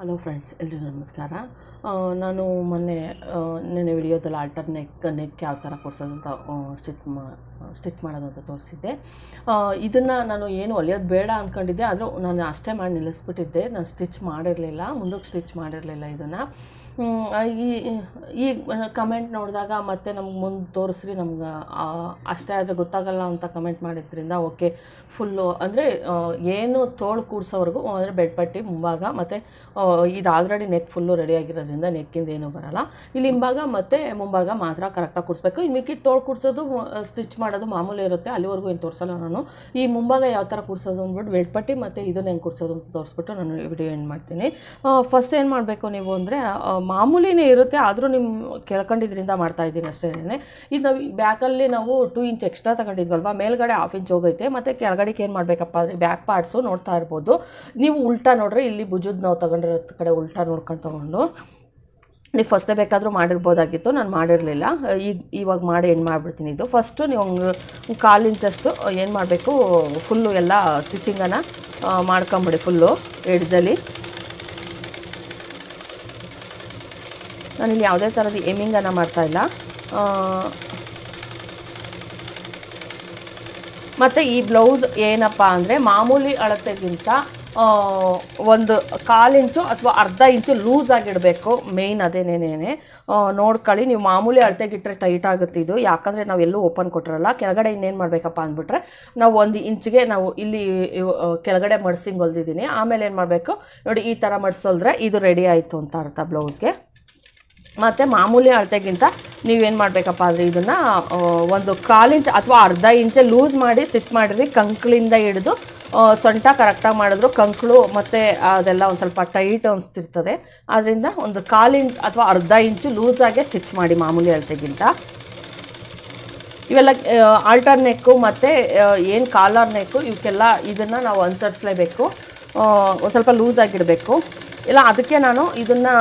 hello friends ಎಲ್ಲರೂ ನಮಸ್ಕಾರ ನಾನು ಮೊನ್ನೆ ನೆನ್ನೆ ವಿಡಿಯೋದಲ್ಲಿ ಆಲ್ಟರ್ ನೆಕ್ ನೆಕ್ ಯಾವ ಥರ ಕೊಡ್ಸೋದು ಅಂತ ಸ್ಟಿಚ್ ಮಾ ಸ್ಟಿಚ್ ಮಾಡೋದು ಅಂತ ತೋರಿಸಿದ್ದೆ ಇದನ್ನು ನಾನು ಏನು ಹೊಲಿಯೋದು ಬೇಡ ಅಂದ್ಕೊಂಡಿದ್ದೆ ಆದರೂ ನಾನು ಅಷ್ಟೇ ಮಾಡಿ ನಿಲ್ಲಿಸ್ಬಿಟ್ಟಿದ್ದೆ ನಾನು ಸ್ಟಿಚ್ ಮಾಡಿರಲಿಲ್ಲ ಮುಂದಕ್ಕೆ ಸ್ಟಿಚ್ ಮಾಡಿರಲಿಲ್ಲ ಇದನ್ನು ಈ ಈ ಕಮೆಂಟ್ ನೋಡಿದಾಗ ಮತ್ತೆ ನಮ್ಗೆ ಮುಂದೆ ತೋರಿಸ್ರಿ ನಮ್ಗೆ ಅಷ್ಟೇ ಆದರೆ ಗೊತ್ತಾಗಲ್ಲ ಅಂತ ಕಮೆಂಟ್ ಮಾಡಿದ್ರಿಂದ ಓಕೆ ಫುಲ್ಲು ಅಂದರೆ ಏನು ತೋಳು ಕೂಡ್ಸೋವರೆಗೂ ಅಂದರೆ ಬೆಡ್ ಪಟ್ಟಿ ಮುಂಭಾಗ ಮತ್ತು ಇದು ಆಲ್ರೆಡಿ ನೆಕ್ ಫುಲ್ಲು ರೆಡಿ ಆಗಿರೋದ್ರಿಂದ ನೆಕ್ಕಿಂದ ಏನೂ ಬರೋಲ್ಲ ಇಲ್ಲಿ ಹಿಂಭಾಗ ಮತ್ತು ಮುಂಭಾಗ ಮಾತ್ರ ಕರೆಕ್ಟಾಗಿ ಕೂಡಿಸ್ಬೇಕು ಇನ್ನು ಮಿಕ್ಕಿದ ತೋಳು ಕೂಡಿಸೋದು ಸ್ಟಿಚ್ ಮಾಡೋದು ಮಾಮೂಲಿ ಇರುತ್ತೆ ಅಲ್ಲಿವರೆಗೂ ಏನು ತೋರಿಸಲ್ಲ ನಾನು ಈ ಮುಂಭಾಗ ಯಾವ ಥರ ಕೂಡಿಸೋದು ಅಂದ್ಬಿಟ್ಟು ಬೆಡ್ ಪಟ್ಟಿ ಮತ್ತು ಇದನ್ನು ಹೆಂಗೆ ಕೂಡಿಸೋದು ಅಂತ ತೋರಿಸ್ಬಿಟ್ಟು ನಾನು ವಿಡಿಯೋ ಏನು ಮಾಡ್ತೀನಿ ಫಸ್ಟ್ ಏನು ಮಾಡಬೇಕು ನೀವು ಅಂದರೆ ಮಾಮೂಲಿನೇ ಇರುತ್ತೆ ಆದರೂ ನಿಮ್ಮ ಕೆಳ್ಕೊಂಡಿದ್ರಿಂದ ಮಾಡ್ತಾಯಿದ್ದೀನಿ ಅಷ್ಟೇ ಇದು ನಾವು ಬ್ಯಾಕಲ್ಲಿ ನಾವು ಟೂ ಇಂಚ್ ಎಕ್ಸ್ಟ್ರಾ ತಗೊಂಡಿದ್ವಲ್ವ ಮೇಲ್ಗಡೆ ಹಾಫ್ ಇಂಚ್ ಹೋಗೈತೆ ಮತ್ತು ಕೆಳಗಡೆಗೆ ಏನು ಮಾಡಬೇಕಪ್ಪ ಅಂದರೆ ಬ್ಯಾಕ್ ಪಾರ್ಟ್ಸು ನೋಡ್ತಾ ಇರ್ಬೋದು ನೀವು ಉಲ್ಟಾ ನೋಡ್ರಿ ಇಲ್ಲಿ ಭುಜದ ನಾವು ತಗೊಂಡಿರೋ ಕಡೆ ಉಲ್ಟಾ ನೋಡ್ಕೊಂಡು ತೊಗೊಂಡು ನೀವು ಫಸ್ಟೇ ಬೇಕಾದರೂ ಮಾಡಿರ್ಬೋದಾಗಿತ್ತು ನಾನು ಮಾಡಿರಲಿಲ್ಲ ಈಗ ಇವಾಗ ಮಾಡಿ ಏನು ಮಾಡಿಬಿಡ್ತೀನಿ ಇದು ಫಸ್ಟು ನೀವು ಇಂಚಷ್ಟು ಏನು ಮಾಡಬೇಕು ಫುಲ್ಲು ಎಲ್ಲ ಸ್ಟಿಚಿಂಗನ್ನು ಮಾಡ್ಕೊಂಬಿಡಿ ಫುಲ್ಲು ಎಡ್ಜಲ್ಲಿ ನಾನಿಲ್ಲಿ ಯಾವುದೇ ಥರದ ಏಮಿಂಗನ್ನು ಇಲ್ಲ ಮತ್ತು ಈ ಬ್ಲೌಸ್ ಏನಪ್ಪ ಅಂದರೆ ಮಾಮೂಲಿ ಅಳತೆಗಿಂತ ಒಂದು ಕಾಲು ಇಂಚು ಅಥವಾ ಅರ್ಧ ಇಂಚು ಲೂಸ್ ಆಗಿಡಬೇಕು ಮೇಯ್ನ್ ಅದೇನೇನೇ ನೋಡ್ಕೊಳ್ಳಿ ನೀವು ಮಾಮೂಲಿ ಅಳತೆಗಿಟ್ಟರೆ ಟೈಟ್ ಆಗುತ್ತೆ ಇದು ಯಾಕಂದರೆ ನಾವು ಎಲ್ಲೂ ಓಪನ್ ಕೊಟ್ಟಿರಲ್ಲ ಕೆಳಗಡೆ ಇನ್ನೇನು ಮಾಡಬೇಕಪ್ಪ ಅಂದ್ಬಿಟ್ರೆ ನಾವು ಒಂದು ಇಂಚಿಗೆ ನಾವು ಇಲ್ಲಿ ಕೆಳಗಡೆ ಮಡ್ಸಿಂಗ್ ಹೊಲ್ದಿದ್ದೀನಿ ಆಮೇಲೆ ಏನು ಮಾಡಬೇಕು ನೋಡಿ ಈ ಥರ ಮಡಿಸೋಲ್ದ್ರೆ ಇದು ರೆಡಿ ಆಯಿತು ಅಂತ ಅರ್ಥ ಬ್ಲೌಸ್ಗೆ ಮತ್ತು ಮಾಮೂಲಿ ಅಳತೆಗಿಂತ ನೀವೇನು ಮಾಡಬೇಕಪ್ಪ ಅಂದರೆ ಇದನ್ನು ಒಂದು ಕಾಲು ಅಥವಾ ಅರ್ಧ ಇಂಚೆ ಲೂಸ್ ಮಾಡಿ ಸ್ಟಿಚ್ ಮಾಡಿರಿ ಕಂಕ್ಳಿಂದ ಹಿಡಿದು ಸೊಂಟ ಕರೆಕ್ಟಾಗಿ ಮಾಡಿದ್ರು ಕಂಕಳು ಮತ್ತು ಅದೆಲ್ಲ ಒಂದು ಸ್ವಲ್ಪ ಟೈಟ್ ಅನಿಸ್ತಿರ್ತದೆ ಆದ್ದರಿಂದ ಒಂದು ಕಾಲು ಅಥವಾ ಅರ್ಧ ಇಂಚು ಲೂಸಾಗೆ ಸ್ಟಿಚ್ ಮಾಡಿ ಮಾಮೂಲಿ ಅಳತೆಗಿಂತ ಇವೆಲ್ಲ ಆಲ್ಟರ್ ನೆಕ್ಕು ಮತ್ತು ಏನು ಕಾಲರ್ ನೆಕ್ಕು ಇವಕ್ಕೆಲ್ಲ ಇದನ್ನು ನಾವು ಅನುಸರಿಸಲೇಬೇಕು ಒಂದು ಸ್ವಲ್ಪ ಲೂಸಾಗಿಡಬೇಕು ಇಲ್ಲ ಅದಕ್ಕೆ ನಾನು ಇದನ್ನು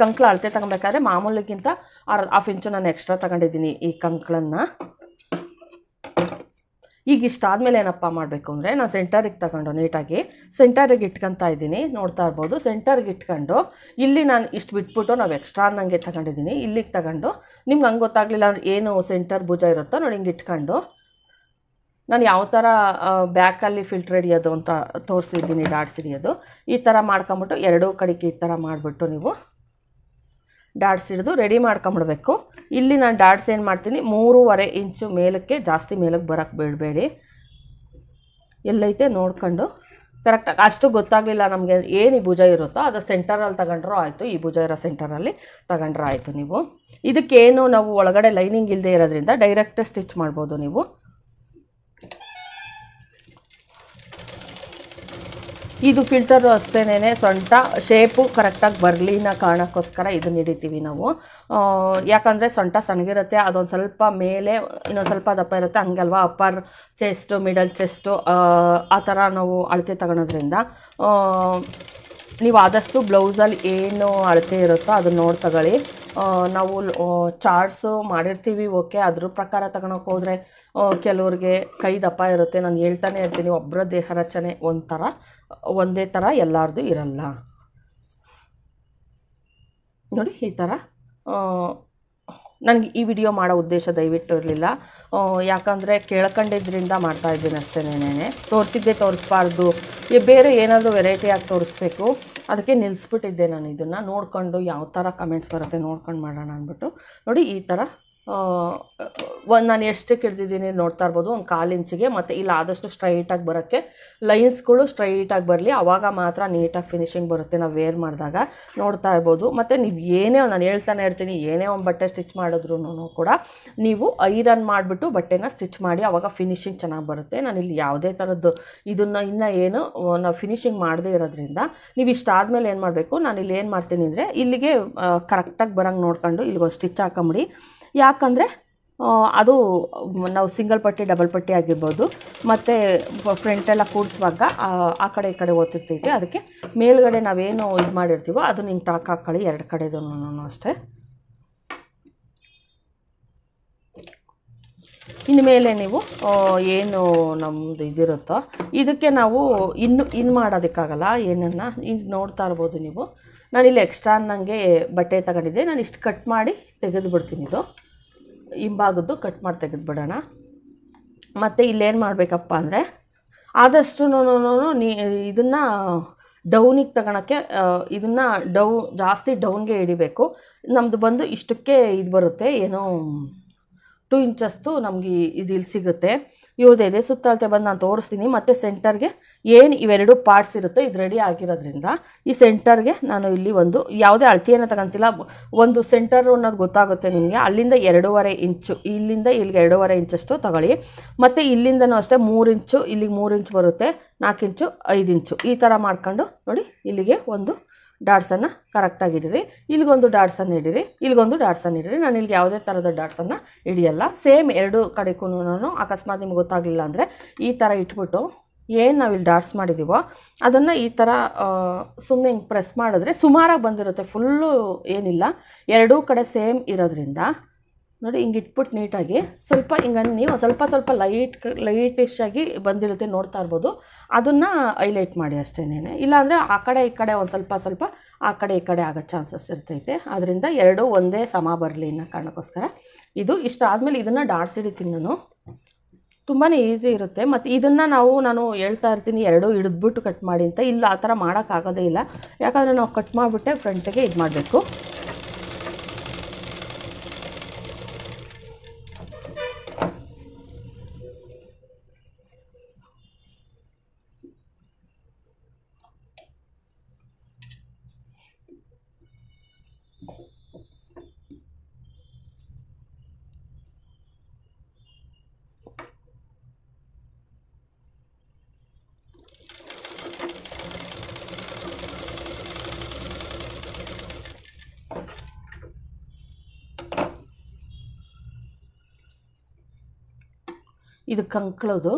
ಕಂಕ್ಳ ಅಳತೆ ತಗೊಬೇಕಾದ್ರೆ ಮಾಮೂಲಿಗಿಂತ ಆರ್ ಹಾಫ್ ಇಂಚು ನಾನು ಎಕ್ಸ್ಟ್ರಾ ತಗೊಂಡಿದ್ದೀನಿ ಈ ಕಂಕ್ಳನ್ನು ಈಗ ಇಷ್ಟಾದಮೇಲೆ ಏನಪ್ಪ ಮಾಡಬೇಕು ಅಂದರೆ ನಾನು ಸೆಂಟರಿಗೆ ತಗೊಂಡು ನೀಟಾಗಿ ಸೆಂಟರಿಗೆ ಇಟ್ಕೊತಾ ಇದ್ದೀನಿ ನೋಡ್ತಾ ಇರ್ಬೋದು ಸೆಂಟರ್ಗೆ ಇಟ್ಕೊಂಡು ಇಲ್ಲಿ ನಾನು ಇಷ್ಟು ಬಿಟ್ಬಿಟ್ಟು ನಾವು ಎಕ್ಸ್ಟ್ರಾ ನನಗೆ ತಗೊಂಡಿದ್ದೀನಿ ಇಲ್ಲಿಗೆ ತಗೊಂಡು ನಿಮ್ಗೆ ಹಂಗೆ ಗೊತ್ತಾಗಲಿಲ್ಲ ಏನು ಸೆಂಟರ್ ಭುಜ ಇರುತ್ತೋ ನೋಡಿ ಹಿಂಗೆ ಇಟ್ಕೊಂಡು ನಾನು ಯಾವ ಥರ ಬ್ಯಾಕಲ್ಲಿ ಫಿಲ್ಟ್ರ್ ಹಿಡಿಯೋದು ಅಂತ ತೋರಿಸಿದ್ದೀನಿ ಡಾಟ್ಸ್ ಹಿಡಿಯೋದು ಈ ಥರ ಮಾಡ್ಕೊಂಬಿಟ್ಟು ಎರಡೂ ಕಡೆಗೆ ಈ ಥರ ಮಾಡಿಬಿಟ್ಟು ನೀವು ಡಾಟ್ಸ್ ಹಿಡಿದು ರೆಡಿ ಮಾಡ್ಕೊಂಬಿಡ್ಬೇಕು ಇಲ್ಲಿ ನಾನು ಡಾಟ್ಸ್ ಏನು ಮಾಡ್ತೀನಿ ಮೂರುವರೆ ಇಂಚು ಮೇಲಕ್ಕೆ ಜಾಸ್ತಿ ಮೇಲಕ್ಕೆ ಬರೋಕ್ಕೆ ಬಿಡಬೇಡಿ ಎಲ್ಲೈತೆ ನೋಡ್ಕೊಂಡು ಕರೆಕ್ಟಾಗಿ ಅಷ್ಟು ಗೊತ್ತಾಗಲಿಲ್ಲ ನಮಗೆ ಏನು ಈ ಭುಜ ಇರುತ್ತೋ ಅದು ಸೆಂಟರಲ್ಲಿ ತಗೊಂಡ್ರೂ ಆಯಿತು ಈ ಭುಜ ಇರೋ ಸೆಂಟರಲ್ಲಿ ತಗೊಂಡ್ರೂ ಆಯಿತು ನೀವು ಇದಕ್ಕೇನು ನಾವು ಒಳಗಡೆ ಲೈನಿಂಗ್ ಇಲ್ಲದೆ ಇರೋದ್ರಿಂದ ಡೈರೆಕ್ಟ್ ಸ್ಟಿಚ್ ಮಾಡ್ಬೋದು ನೀವು ಇದು ಫಿಲ್ಟರು ಅಷ್ಟೇನೆ ಸೊಂಟ ಶೇಪು ಕರೆಕ್ಟಾಗಿ ಬರಲಿನ ಕಾರಣಕ್ಕೋಸ್ಕರ ಇದನ್ನ ಹಿಡಿತೀವಿ ನಾವು ಯಾಕಂದರೆ ಸೊಂಟ ಸಣ್ಣಗಿರುತ್ತೆ ಅದೊಂದು ಸ್ವಲ್ಪ ಮೇಲೆ ಇನ್ನೊಂದು ಸ್ವಲ್ಪ ದಪ್ಪ ಇರುತ್ತೆ ಹಂಗಲ್ವಾ ಅಪ್ಪರ್ ಚೆಸ್ಟು ಮಿಡಲ್ ಚೆಸ್ಟು ಆ ಥರ ನಾವು ಅಳತೆ ತಗೊಳೋದ್ರಿಂದ ನೀವು ಆದಷ್ಟು ಬ್ಲೌಸಲ್ಲಿ ಏನು ಅಳತೆ ಇರುತ್ತೋ ಅದನ್ನ ನೋಡಿ ತಗೊಳ್ಳಿ ನಾವು ಚಾರ್ಟ್ಸು ಮಾಡಿರ್ತೀವಿ ಓಕೆ ಅದ್ರ ಪ್ರಕಾರ ತಗೊಳಕ್ಕೆ ಹೋದರೆ ಕೆಲವ್ರಿಗೆ ಕೈ ದಪ್ಪ ಇರುತ್ತೆ ನಾನು ಹೇಳ್ತಾನೆ ಇರ್ತೀನಿ ಒಬ್ಬರ ದೇಹ ರಚನೆ ಒಂಥರ ಒಂದೇ ಥರ ಎಲ್ಲರದು ಇರಲ್ಲ ನೋಡಿ ಈ ಥರ ನನಗೆ ಈ ವಿಡಿಯೋ ಮಾಡೋ ಉದ್ದೇಶ ದಯವಿಟ್ಟು ಇರಲಿಲ್ಲ ಯಾಕಂದರೆ ಕೇಳ್ಕೊಂಡಿದ್ರಿಂದ ಮಾಡ್ತಾಯಿದ್ದೀನಿ ಅಷ್ಟೇ ನೇನೆ ತೋರಿಸಿದ್ದೆ ತೋರಿಸ್ಬಾರ್ದು ಬೇರೆ ಏನಾದರೂ ವೆರೈಟಿಯಾಗಿ ತೋರಿಸ್ಬೇಕು ಅದಕ್ಕೆ ನಿಲ್ಲಿಸ್ಬಿಟ್ಟಿದ್ದೆ ನಾನು ಇದನ್ನು ನೋಡಿಕೊಂಡು ಯಾವ ಥರ ಕಮೆಂಟ್ಸ್ ಬರುತ್ತೆ ನೋಡ್ಕೊಂಡು ಮಾಡೋಣ ಅಂದ್ಬಿಟ್ಟು ನೋಡಿ ಈ ಥರ ಒಂದು ನಾನು ಎಷ್ಟಕ್ಕೆ ಹಿಡ್ದಿದ್ದೀನಿ ನೋಡ್ತಾ ಇರ್ಬೋದು ಒಂದು ಕಾಲು ಇಂಚಿಗೆ ಮತ್ತು ಇಲ್ಲ ಆದಷ್ಟು ಸ್ಟ್ರೈಟಾಗಿ ಬರೋಕ್ಕೆ ಲೈನ್ಸ್ಗಳು ಸ್ಟ್ರೈಟಾಗಿ ಬರಲಿ ಆವಾಗ ಮಾತ್ರ ನೀಟಾಗಿ ಫಿನಿಶಿಂಗ್ ಬರುತ್ತೆ ನಾವು ವೇರ್ ಮಾಡಿದಾಗ ನೋಡ್ತಾ ಇರ್ಬೋದು ಮತ್ತು ನೀವು ಏನೇ ನಾನು ಹೇಳ್ತಾನೆ ಇರ್ತೀನಿ ಏನೇ ಒಂದು ಬಟ್ಟೆ ಸ್ಟಿಚ್ ಮಾಡಿದ್ರು ಕೂಡ ನೀವು ಐರನ್ ಮಾಡಿಬಿಟ್ಟು ಬಟ್ಟೆನ ಸ್ಟಿಚ್ ಮಾಡಿ ಆವಾಗ ಫಿನಿಶಿಂಗ್ ಚೆನ್ನಾಗಿ ಬರುತ್ತೆ ನಾನು ಇಲ್ಲಿ ಯಾವುದೇ ಥರದ್ದು ಇದನ್ನು ಇನ್ನೂ ಏನು ನಾವು ಫಿನಿಶಿಂಗ್ ಮಾಡದೇ ಇರೋದ್ರಿಂದ ನೀವು ಆದಮೇಲೆ ಏನು ಮಾಡಬೇಕು ನಾನು ಇಲ್ಲಿ ಏನು ಮಾಡ್ತೀನಿ ಅಂದರೆ ಇಲ್ಲಿಗೆ ಕರೆಕ್ಟಾಗಿ ಬರೋಂಗೆ ನೋಡ್ಕೊಂಡು ಇಲ್ಲಿಗೆ ಒಂದು ಸ್ಟಿಚ್ ಹಾಕೊಂಬಿಡಿ ಯಾಕಂದರೆ ಅದು ನಾವು ಸಿಂಗಲ್ ಪಟ್ಟಿ ಡಬಲ್ ಪಟ್ಟಿ ಆಗಿರ್ಬೋದು ಮತ್ತು ಫ್ರಂಟೆಲ್ಲ ಕೂಡಿಸುವಾಗ ಆ ಕಡೆ ಈ ಕಡೆ ಓದ್ತಿರ್ತೈತೆ ಅದಕ್ಕೆ ಮೇಲುಗಡೆ ನಾವೇನು ಇದು ಮಾಡಿರ್ತೀವೋ ಅದನ್ನ ಹಿಂಗೆ ಟಾಕ್ ಹಾಕ್ಕೊಳ್ಳಿ ಎರಡು ಕಡೆದು ಅಷ್ಟೇ ಇನ್ನು ಮೇಲೆ ನೀವು ಏನು ನಮ್ಮದು ಇದಿರುತ್ತೋ ಇದಕ್ಕೆ ನಾವು ಇನ್ನು ಇನ್ನು ಮಾಡೋದಕ್ಕಾಗಲ್ಲ ಏನನ್ನು ಹಿಂಗೆ ನೋಡ್ತಾ ಇರ್ಬೋದು ನೀವು ನಾನಿಲ್ಲಿ ಎಕ್ಸ್ಟ್ರಾ ನನಗೆ ಬಟ್ಟೆ ತಗೊಂಡಿದ್ದೆ ನಾನು ಇಷ್ಟು ಕಟ್ ಮಾಡಿ ತೆಗೆದು ಬಿಡ್ತೀನಿ ಇದು ಹಿಂಭಾಗದ್ದು ಕಟ್ ಮಾಡಿ ತೆಗೆದುಬಿಡೋಣ ಮತ್ತು ಇಲ್ಲೇನು ಮಾಡಬೇಕಪ್ಪ ಅಂದರೆ ಆದಷ್ಟು ನೀ ಇದನ್ನು ಡೌನಿಗೆ ತಗೊಳಕ್ಕೆ ಇದನ್ನು ಡೌ ಜಾಸ್ತಿ ಡೌನ್ಗೆ ಹಿಡಿಬೇಕು ನಮ್ಮದು ಬಂದು ಇಷ್ಟಕ್ಕೆ ಇದು ಬರುತ್ತೆ ಏನೋ ಟೂ ಇಂಚಸ್ತು ನಮಗೆ ಇದು ಇಲ್ಲಿ ಸಿಗುತ್ತೆ ಇವ್ರದ್ದು ಎದೆ ಸುತ್ತಳತೆ ಬಂದು ನಾನು ತೋರಿಸ್ತೀನಿ ಮತ್ತು ಸೆಂಟರ್ಗೆ ಏನು ಇವೆರಡು ಪಾರ್ಟ್ಸ್ ಇರುತ್ತೋ ಇದು ರೆಡಿ ಆಗಿರೋದ್ರಿಂದ ಈ ಸೆಂಟರ್ಗೆ ನಾನು ಇಲ್ಲಿ ಒಂದು ಯಾವುದೇ ಅಳತಿಯನ್ನು ತಗೊಂತಿಲ್ಲ ಒಂದು ಸೆಂಟರು ಅನ್ನೋದು ಗೊತ್ತಾಗುತ್ತೆ ನಿಮಗೆ ಅಲ್ಲಿಂದ ಎರಡೂವರೆ ಇಂಚು ಇಲ್ಲಿಂದ ಇಲ್ಲಿಗೆ ಎರಡೂವರೆ ಇಂಚಷ್ಟು ತಗೊಳ್ಳಿ ಮತ್ತು ಇಲ್ಲಿಂದನೂ ಅಷ್ಟೇ ಮೂರು ಇಂಚು ಇಲ್ಲಿಗೆ ಮೂರು ಇಂಚು ಬರುತ್ತೆ ನಾಲ್ಕು ಇಂಚು ಐದು ಇಂಚು ಈ ಥರ ಮಾಡ್ಕೊಂಡು ನೋಡಿ ಇಲ್ಲಿಗೆ ಒಂದು ಡಾಟ್ಸನ್ನು ಕರೆಕ್ಟಾಗಿ ಇಡಿರಿ ಇಲ್ಲಿಗೊಂದು ಡಾಟ್ಸನ್ನು ಇಡಿರಿ ಇಲ್ಲಿಗೊಂದು ಡಾಟ್ಸನ್ನು ಇಡಿರಿ ನಾನು ಇಲ್ಲಿಗೆ ಯಾವುದೇ ಥರದ ಡಾಟ್ಸನ್ನು ಹಿಡಿಯಲ್ಲ ಸೇಮ್ ಎರಡು ಕಡೆಗೂ ನಾನು ಅಕಸ್ಮಾತ್ ನಿಮ್ಗೆ ಗೊತ್ತಾಗಲಿಲ್ಲ ಅಂದರೆ ಈ ಥರ ಇಟ್ಬಿಟ್ಟು ಏನು ನಾವಿಲ್ಲಿ ಡಾಟ್ಸ್ ಮಾಡಿದ್ದೀವೋ ಅದನ್ನು ಈ ಥರ ಸುಮ್ಮನೆ ಹಿಂಗೆ ಪ್ರೆಸ್ ಮಾಡಿದ್ರೆ ಸುಮಾರಾಗಿ ಬಂದಿರುತ್ತೆ ಫುಲ್ಲು ಏನಿಲ್ಲ ಎರಡೂ ಕಡೆ ಸೇಮ್ ಇರೋದ್ರಿಂದ ನೋಡಿ ಹಿಂಗೆ ಇಟ್ಬಿಟ್ಟು ನೀಟಾಗಿ ಸ್ವಲ್ಪ ಹಿಂಗೆ ನೀವು ಸ್ವಲ್ಪ ಸ್ವಲ್ಪ ಲೈಟ್ ಲೈಟಿಶ್ ಆಗಿ ಬಂದಿರುತ್ತೆ ನೋಡ್ತಾ ಇರ್ಬೋದು ಅದನ್ನು ಹೈಲೈಟ್ ಮಾಡಿ ಅಷ್ಟೇನೆ ಇಲ್ಲಾಂದರೆ ಆ ಕಡೆ ಈ ಕಡೆ ಒಂದು ಸ್ವಲ್ಪ ಸ್ವಲ್ಪ ಆ ಕಡೆ ಈ ಕಡೆ ಆಗೋ ಚಾನ್ಸಸ್ ಇರ್ತೈತೆ ಆದ್ದರಿಂದ ಎರಡೂ ಒಂದೇ ಸಮ ಬರಲಿ ಅನ್ನೋ ಕಾರಣಕ್ಕೋಸ್ಕರ ಇದು ಇಷ್ಟ ಆದಮೇಲೆ ಇದನ್ನು ಡಾಡ್ಸಿಡಿ ನಾನು ತುಂಬಾ ಈಸಿ ಇರುತ್ತೆ ಮತ್ತು ಇದನ್ನು ನಾವು ನಾನು ಹೇಳ್ತಾ ಇರ್ತೀನಿ ಎರಡೂ ಹಿಡಿದ್ಬಿಟ್ಟು ಕಟ್ ಮಾಡಿ ಅಂತ ಇಲ್ಲ ಆ ಥರ ಮಾಡೋಕ್ಕಾಗೋದೇ ಇಲ್ಲ ಯಾಕಂದರೆ ನಾವು ಕಟ್ ಮಾಡಿಬಿಟ್ಟೆ ಫ್ರಂಟಿಗೆ ಇದು ಮಾಡಬೇಕು ಇದು ಕಂಕ್ಳೋದು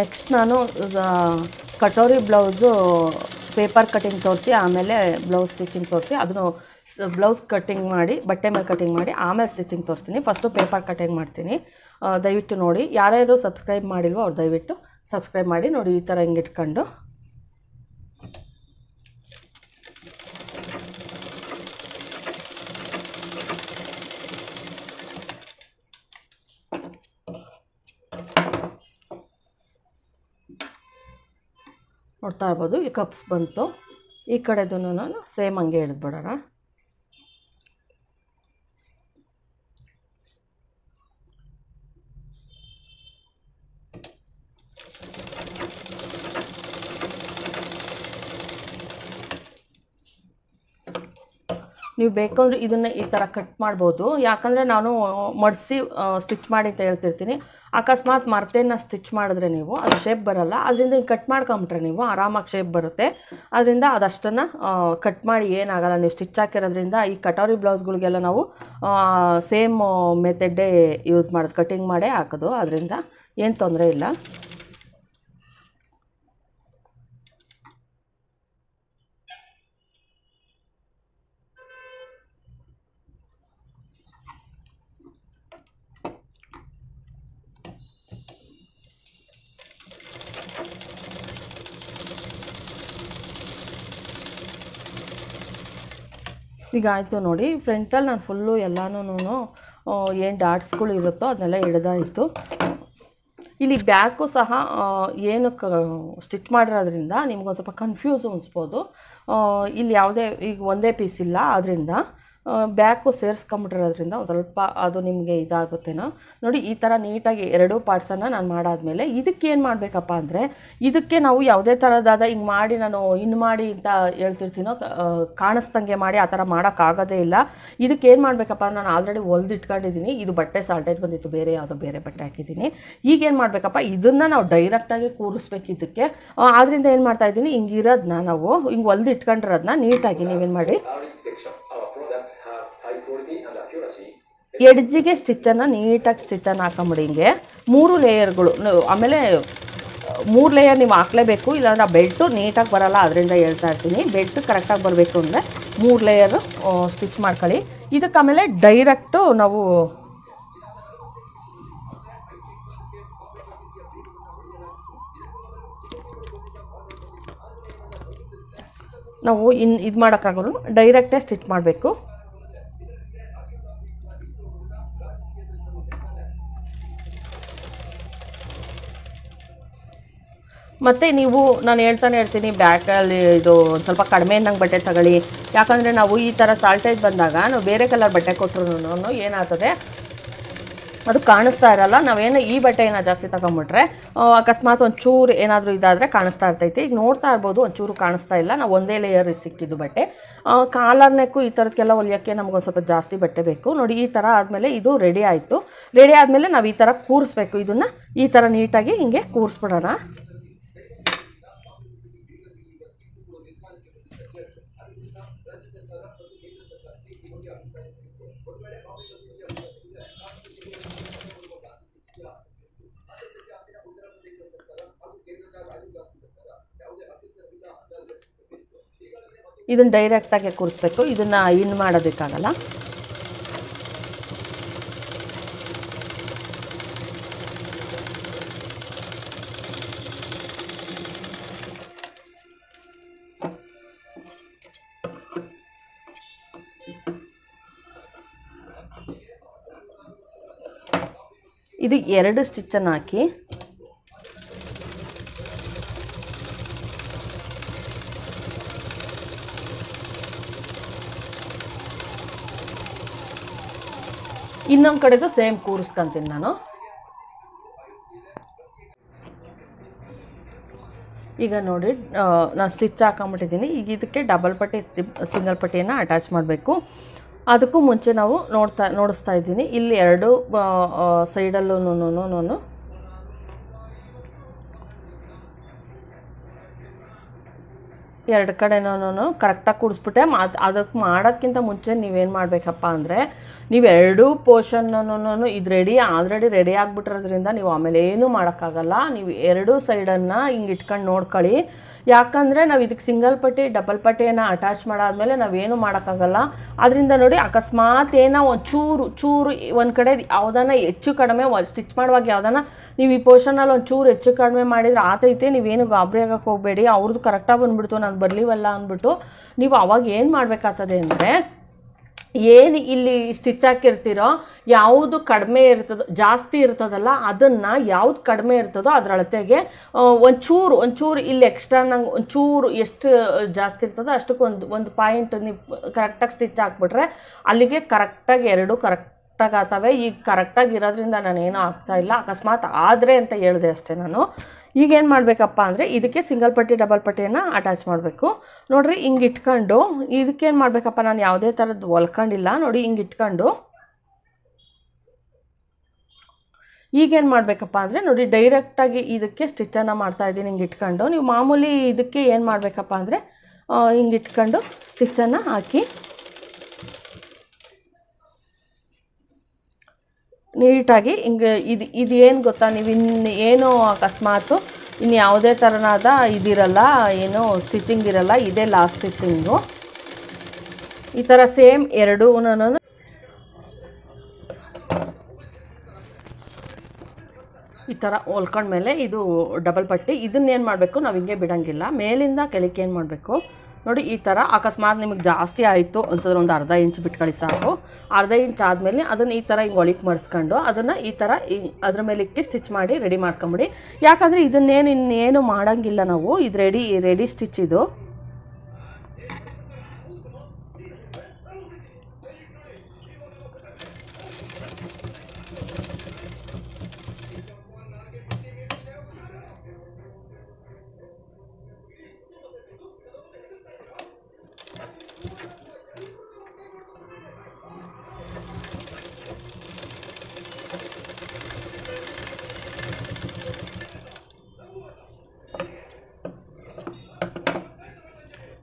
ನೆಕ್ಸ್ಟ್ ನಾನು ಕಟೋರಿ ಬ್ಲೌಸು ಪೇಪರ್ ಕಟಿಂಗ್ ತೋರಿಸಿ ಆಮೇಲೆ ಬ್ಲೌಸ್ ಸ್ಟಿಚಿಂಗ್ ತೋರಿಸಿ ಅದನ್ನು ಬ್ಲೌಸ್ ಕಟ್ಟಿಂಗ್ ಮಾಡಿ ಬಟ್ಟೆ ಮೇಲೆ ಕಟಿಂಗ್ ಮಾಡಿ ಆಮೇಲೆ ಸ್ಟಿಚಿಂಗ್ ತೋರಿಸ್ತೀನಿ ಫಸ್ಟು ಪೇಪರ್ ಕಟಿಂಗ್ ಮಾಡ್ತೀನಿ ದಯವಿಟ್ಟು ನೋಡಿ ಯಾರ್ಯಾರು ಸಬ್ಸ್ಕ್ರೈಬ್ ಮಾಡಿಲ್ವೋ ಅವ್ರು ದಯವಿಟ್ಟು ಸಬ್ಸ್ಕ್ರೈಬ್ ಮಾಡಿ ನೋಡಿ ಈ ಥರ ಹಿಂಗೆ ಇಟ್ಕೊಂಡು ನೋಡ್ತಾ ಕಪ್ಸ್ ಬಂತು ಈ ನಾನು ಸೇಮ್ ಹಂಗೆ ಹೇಳಿದ್ಬಿಡೋಣ ನೀವು ಬೇಕಂದ್ರೆ ಇದನ್ನು ಈ ಥರ ಕಟ್ ಮಾಡ್ಬೋದು ಯಾಕಂದರೆ ನಾನು ಮಡಿಸಿ ಸ್ಟಿಚ್ ಮಾಡಿ ಅಂತ ಹೇಳ್ತಿರ್ತೀನಿ ಅಕಸ್ಮಾತ್ ಮರ್ತೇನ ಸ್ಟಿಚ್ ಮಾಡಿದ್ರೆ ನೀವು ಅದು ಶೇಪ್ ಬರಲ್ಲ ಅದರಿಂದ ಹಿಂಗೆ ಕಟ್ ಮಾಡ್ಕೊಂಬಿಟ್ರೆ ನೀವು ಆರಾಮಾಗಿ ಶೇಪ್ ಬರುತ್ತೆ ಅದರಿಂದ ಅದಷ್ಟನ್ನು ಕಟ್ ಮಾಡಿ ಏನಾಗಲ್ಲ ನೀವು ಸ್ಟಿಚ್ ಹಾಕಿರೋದ್ರಿಂದ ಈ ಕಟೋರಿ ಬ್ಲೌಸ್ಗಳಿಗೆಲ್ಲ ನಾವು ಸೇಮ್ ಮೆಥಡ್ಡೇ ಯೂಸ್ ಮಾಡೋದು ಕಟಿಂಗ್ ಮಾಡೇ ಹಾಕೋದು ಅದರಿಂದ ಏನು ತೊಂದರೆ ಇಲ್ಲ ಈಗ ಆಯಿತು ನೋಡಿ ಫ್ರಂಟಲ್ಲಿ ನಾನು ಫುಲ್ಲು ಎಲ್ಲನೂ ಏನು ಡಾಟ್ಸ್ಗಳು ಇರುತ್ತೋ ಅದನ್ನೆಲ್ಲ ಹಿಡ್ದಾಯಿತು ಇಲ್ಲಿ ಬ್ಯಾಕು ಸಹ ಏನು ಕ ಸ್ಟಿಚ್ ಮಾಡಿರೋದ್ರಿಂದ ನಿಮ್ಗೊಂದು ಸ್ವಲ್ಪ ಕನ್ಫ್ಯೂಸ್ ಅನಿಸ್ಬೋದು ಇಲ್ಲಿ ಯಾವುದೇ ಈಗ ಒಂದೇ ಪೀಸ್ ಇಲ್ಲ ಆದ್ದರಿಂದ ಬ್ಯಾಕು ಸೇರಿಸ್ಕೊಂಬಿಟ್ಟಿರೋದ್ರಿಂದ ಒಂದು ಸ್ವಲ್ಪ ಅದು ನಿಮಗೆ ಇದಾಗುತ್ತೇನೋ ನೋಡಿ ಈ ಥರ ನೀಟಾಗಿ ಎರಡೂ ಪಾರ್ಟ್ಸನ್ನು ನಾನು ಮಾಡಾದಮೇಲೆ ಇದಕ್ಕೇನು ಮಾಡಬೇಕಪ್ಪ ಅಂದರೆ ಇದಕ್ಕೆ ನಾವು ಯಾವುದೇ ಥರದಾದ ಹಿಂಗೆ ಮಾಡಿ ನಾನು ಇನ್ನು ಮಾಡಿ ಅಂತ ಹೇಳ್ತಿರ್ತೀನೋ ಕಾಣಿಸ್ದಂಗೆ ಮಾಡಿ ಆ ಥರ ಮಾಡೋಕ್ಕಾಗೋದೇ ಇಲ್ಲ ಇದಕ್ಕೆ ಏನು ಮಾಡಬೇಕಪ್ಪ ನಾನು ಆಲ್ರೆಡಿ ಹೊಲ್ದಿಟ್ಕೊಂಡಿದ್ದೀನಿ ಇದು ಬಟ್ಟೆ ಸಾಲ್ಟೇಜ್ ಬಂದಿತ್ತು ಬೇರೆ ಯಾವುದೋ ಬೇರೆ ಬಟ್ಟೆ ಹಾಕಿದ್ದೀನಿ ಈಗೇನು ಮಾಡಬೇಕಪ್ಪ ಇದನ್ನು ನಾವು ಡೈರೆಕ್ಟಾಗಿ ಕೂರಿಸ್ಬೇಕು ಇದಕ್ಕೆ ಆದ್ದರಿಂದ ಏನು ಮಾಡ್ತಾಯಿದ್ದೀನಿ ಹಿಂಗಿರೋದನ್ನ ನಾವು ಹಿಂಗೆ ಹೊಲ್ದಿಟ್ಕೊಂಡಿರೋದನ್ನ ನೀಟಾಗಿ ನೀವೇನು ಮಾಡಿ ಎಡ್ಜಿಗೆ ಸ್ಟಿಚ್ಚನ್ನು ನೀಟಾಗಿ ಸ್ಟಿಚ್ಚನ್ನು ಹಾಕೊಂಬಿಡಿ ಹಿಂಗೆ ಮೂರು ಲೇಯರ್ಗಳು ಆಮೇಲೆ ಮೂರು ಲೇಯರ್ ನೀವು ಹಾಕಲೇಬೇಕು ಇಲ್ಲಾಂದ್ರೆ ಆ ಬೆಲ್ಟು ನೀಟಾಗಿ ಬರಲ್ಲ ಅದರಿಂದ ಹೇಳ್ತಾ ಇರ್ತೀನಿ ಬೆಲ್ಟ್ ಕರೆಕ್ಟಾಗಿ ಬರಬೇಕು ಅಂದರೆ ಮೂರು ಲೇಯರು ಸ್ಟಿಚ್ ಮಾಡ್ಕೊಳ್ಳಿ ಇದಕ್ಕೆ ಆಮೇಲೆ ಡೈರೆಕ್ಟು ನಾವು ನಾವು ಇನ್ ಇದು ಮಾಡೋಕ್ಕಾಗಲ್ಲ ಡೈರೆಕ್ಟೇ ಸ್ಟಿಚ್ ಮಾಡಬೇಕು ಮತ್ತು ನೀವು ನಾನು ಹೇಳ್ತಾನೆ ಹೇಳ್ತೀನಿ ಬ್ಯಾಗಲ್ಲಿ ಇದು ಒಂದು ಸ್ವಲ್ಪ ಕಡಿಮೆ ಇದ್ದಂಗೆ ಬಟ್ಟೆ ತಗೊಳ್ಳಿ ಯಾಕಂದರೆ ನಾವು ಈ ಥರ ಸಾಲ್ಟೇಜ್ ಬಂದಾಗ ನಾವು ಬೇರೆ ಕಲರ್ ಬಟ್ಟೆ ಕೊಟ್ಟರು ಏನಾಗ್ತದೆ ಅದು ಕಾಣಿಸ್ತಾ ಇರಲ್ಲ ನಾವೇನು ಈ ಬಟ್ಟೆ ಏನೋ ಜಾಸ್ತಿ ತಗೊಂಬಿಟ್ರೆ ಅಕಸ್ಮಾತ್ ಒಂಚೂರು ಏನಾದರೂ ಇದಾದರೆ ಕಾಣಿಸ್ತಾ ಇರ್ತೈತಿ ಈಗ ನೋಡ್ತಾ ಇರ್ಬೋದು ಒಂಚೂರು ಕಾಣಿಸ್ತಾ ಇಲ್ಲ ನಾವು ಒಂದೇ ಲೇಯರ್ ಸಿಕ್ಕಿದ್ದು ಬಟ್ಟೆ ಕಾಲರ್ ನೆಕ್ಕು ಈ ಥರದಕ್ಕೆಲ್ಲ ಹೊಲಿಯೋಕ್ಕೆ ಒಂದು ಸ್ವಲ್ಪ ಜಾಸ್ತಿ ಬಟ್ಟೆ ಬೇಕು ನೋಡಿ ಈ ಥರ ಆದಮೇಲೆ ಇದು ರೆಡಿ ಆಯಿತು ರೆಡಿ ಆದಮೇಲೆ ನಾವು ಈ ಥರ ಕೂರಿಸ್ಬೇಕು ಇದನ್ನು ಈ ಥರ ನೀಟಾಗಿ ಹಿಂಗೆ ಕೂರಿಸ್ಬಿಡೋಣ ಇದನ್ನು ಡೈರೆಕ್ಟಾಗಿ ಕೂರಿಸ್ಬೇಕು ಇದನ್ನು ಇನ್ ಮಾಡೋದಕ್ಕಾಗಲ್ಲ ಇದು ಎರಡು ಸ್ಟಿಚ್ಚನ್ನು ಹಾಕಿ ಇನ್ನೊಂದು ಕಡೆದು ಸೇಮ್ ಕೂರಿಸ್ಕೊಂತೀನಿ ನಾನು ಈಗ ನೋಡಿ ನಾನು ಸ್ಟಿಚ್ ಹಾಕೊಂಬಿಟ್ಟಿದ್ದೀನಿ ಈಗ ಇದಕ್ಕೆ ಡಬಲ್ ಪಟ್ಟಿ ಸಿಂಗಲ್ ಪಟ್ಟಿಯನ್ನು ಅಟ್ಯಾಚ್ ಮಾಡಬೇಕು ಅದಕ್ಕೂ ಮುಂಚೆ ನಾವು ನೋಡ್ತಾ ನೋಡಿಸ್ತಾ ಇದ್ದೀನಿ ಇಲ್ಲಿ ಎರಡು ಸೈಡಲ್ಲೂ ಎರಡು ಕಡೆನೂ ಕರೆಕ್ಟಾಗಿ ಕೂಡಿಸ್ಬಿಟ್ಟೆ ಮತ್ತು ಅದಕ್ಕೆ ಮಾಡೋದಕ್ಕಿಂತ ಮುಂಚೆ ನೀವೇನು ಮಾಡಬೇಕಪ್ಪ ಅಂದರೆ ನೀವು ಎರಡೂ ಪೋರ್ಷನ್ನೂ ಇದು ರೆಡಿ ಆಲ್ರೆಡಿ ರೆಡಿ ಆಗಿಬಿಟ್ಟಿರೋದ್ರಿಂದ ನೀವು ಆಮೇಲೆ ಏನೂ ಮಾಡೋಕ್ಕಾಗಲ್ಲ ನೀವು ಎರಡೂ ಸೈಡನ್ನು ಹಿಂಗೆ ಇಟ್ಕೊಂಡು ನೋಡ್ಕೊಳ್ಳಿ ಯಾಕಂದರೆ ನಾವು ಇದಕ್ಕೆ ಸಿಂಗಲ್ ಪಟ್ಟಿ ಡಬಲ್ ಪಟ್ಟಿಯನ್ನು ಅಟ್ಯಾಚ್ ಮಾಡಾದ್ಮೇಲೆ ನಾವೇನು ಮಾಡೋಕ್ಕಾಗಲ್ಲ ಅದರಿಂದ ನೋಡಿ ಅಕಸ್ಮಾತ್ ಏನೋ ಒಂದು ಚೂರು ಚೂರು ಒಂದು ಕಡೆ ಯಾವುದಾನ ಹೆಚ್ಚು ಕಡಿಮೆ ಸ್ಟಿಚ್ ಮಾಡುವಾಗ ಯಾವುದಾನ ನೀವು ಈ ಪೋರ್ಷನಲ್ಲಿ ಒಂದು ಚೂರು ಹೆಚ್ಚು ಕಡಿಮೆ ಮಾಡಿದರೆ ಆತೈತೆ ನೀವೇನು ಗಾಬರಿ ಆಗಕ್ಕೆ ಹೋಗಬೇಡಿ ಅವ್ರದ್ದು ಕರೆಕ್ಟಾಗಿ ಬಂದುಬಿಡ್ತು ನಾನು ಬರಲಿವಲ್ಲ ಅಂದ್ಬಿಟ್ಟು ನೀವು ಅವಾಗ ಏನು ಮಾಡಬೇಕಾಗ್ತದೆ ಅಂದರೆ ಏನು ಇಲ್ಲಿ ಸ್ಟಿಚ್ ಹಾಕಿರ್ತೀರೋ ಯಾವುದು ಕಡಿಮೆ ಇರ್ತದೋ ಜಾಸ್ತಿ ಇರ್ತದಲ್ಲ ಅದನ್ನು ಯಾವುದು ಕಡಿಮೆ ಇರ್ತದೋ ಅದರ ಅಳತೆಗೆ ಒಂಚೂರು ಒಂಚೂರು ಇಲ್ಲಿ ಎಕ್ಸ್ಟ್ರಾ ನಂಗೆ ಒಂಚೂರು ಎಷ್ಟು ಜಾಸ್ತಿ ಇರ್ತದೋ ಅಷ್ಟಕ್ಕೊಂದು ಒಂದು ಪಾಯಿಂಟ್ ನೀವು ಕರೆಕ್ಟಾಗಿ ಸ್ಟಿಚ್ ಹಾಕ್ಬಿಟ್ರೆ ಅಲ್ಲಿಗೆ ಕರೆಕ್ಟಾಗಿ ಎರಡು ಕರೆಕ್ಟ್ ಕರೆಕ್ಟಾಗಿ ಆಗ್ತವೆ ಈಗ ಕರೆಕ್ಟಾಗಿ ಇರೋದ್ರಿಂದ ನಾನೇನೂ ಆಗ್ತಾಯಿಲ್ಲ ಅಕಸ್ಮಾತ್ ಆದರೆ ಅಂತ ಹೇಳಿದೆ ಅಷ್ಟೇ ನಾನು ಈಗೇನು ಮಾಡಬೇಕಪ್ಪ ಅಂದರೆ ಇದಕ್ಕೆ ಸಿಂಗಲ್ ಪಟ್ಟಿ ಡಬಲ್ ಪಟ್ಟಿಯನ್ನು ಅಟ್ಯಾಚ್ ಮಾಡಬೇಕು ನೋಡಿರಿ ಹಿಂಗೆ ಇಟ್ಕೊಂಡು ಇದಕ್ಕೇನು ಮಾಡಬೇಕಪ್ಪ ನಾನು ಯಾವುದೇ ಥರದ್ದು ಹೊಲ್ಕೊಂಡಿಲ್ಲ ನೋಡಿ ಹಿಂಗೆ ಇಟ್ಕೊಂಡು ಈಗೇನು ಮಾಡಬೇಕಪ್ಪ ಅಂದರೆ ನೋಡಿ ಡೈರೆಕ್ಟಾಗಿ ಇದಕ್ಕೆ ಸ್ಟಿಚ್ಚನ್ನು ಮಾಡ್ತಾಯಿದ್ದೀನಿ ಹಿಂಗೆ ಇಟ್ಕೊಂಡು ನೀವು ಮಾಮೂಲಿ ಇದಕ್ಕೆ ಏನು ಮಾಡಬೇಕಪ್ಪ ಅಂದರೆ ಹಿಂಗೆ ಇಟ್ಕೊಂಡು ಸ್ಟಿಚ್ಚನ್ನು ಹಾಕಿ ನೀಟಾಗಿ ಹಿಂಗೆ ಇದು ಇದು ಏನು ಗೊತ್ತಾ ನೀವು ಇನ್ನು ಏನು ಅಕಸ್ಮಾತು ಇನ್ನು ಯಾವುದೇ ಥರನಾದ ಇದಿರಲ್ಲ ಏನು ಸ್ಟಿಚಿಂಗ್ ಇರಲ್ಲ ಇದೇ ಲಾಸ್ಟ್ ಸ್ಟಿಚಿಂಗು ಈ ಥರ ಸೇಮ್ ಎರಡೂ ನಾನು ಈ ಥರ ಹೊಲ್ಕೊಂಡ್ಮೇಲೆ ಇದು ಡಬಲ್ ಪಟ್ಟಿ ಇದನ್ನೇನು ಮಾಡಬೇಕು ನಾವು ಹಿಂಗೆ ಬಿಡೋಂಗಿಲ್ಲ ಮೇಲಿಂದ ಕೆಳಕ್ಕೆ ಏನು ಮಾಡಬೇಕು ನೋಡಿ ಈ ಥರ ಅಕಸ್ಮಾತ್ ನಿಮಗೆ ಜಾಸ್ತಿ ಆಯಿತು ಅನ್ಸಿದ್ರೆ ಒಂದು ಅರ್ಧ ಇಂಚ್ ಬಿಟ್ಕೊಳ್ಳಿ ಸಾಕು ಅರ್ಧ ಇಂಚ್ ಆದಮೇಲೆ ಅದನ್ನು ಈ ಥರ ಹಿಂಗೆ ಒಳಗೆ ಮಾಡಿಸ್ಕೊಂಡು ಅದನ್ನು ಈ ಥರ ಈ ಅದ್ರ ಮೇಲೆ ಇಕ್ಕಿ ಸ್ಟಿಚ್ ಮಾಡಿ ರೆಡಿ ಮಾಡ್ಕೊಂಬಿಡಿ ಯಾಕಂದರೆ ಇದನ್ನೇನು ಇನ್ನೇನು ಮಾಡೋಂಗಿಲ್ಲ ನಾವು ಇದು ರೆಡಿ ರೆಡಿ ಸ್ಟಿಚ್ ಇದು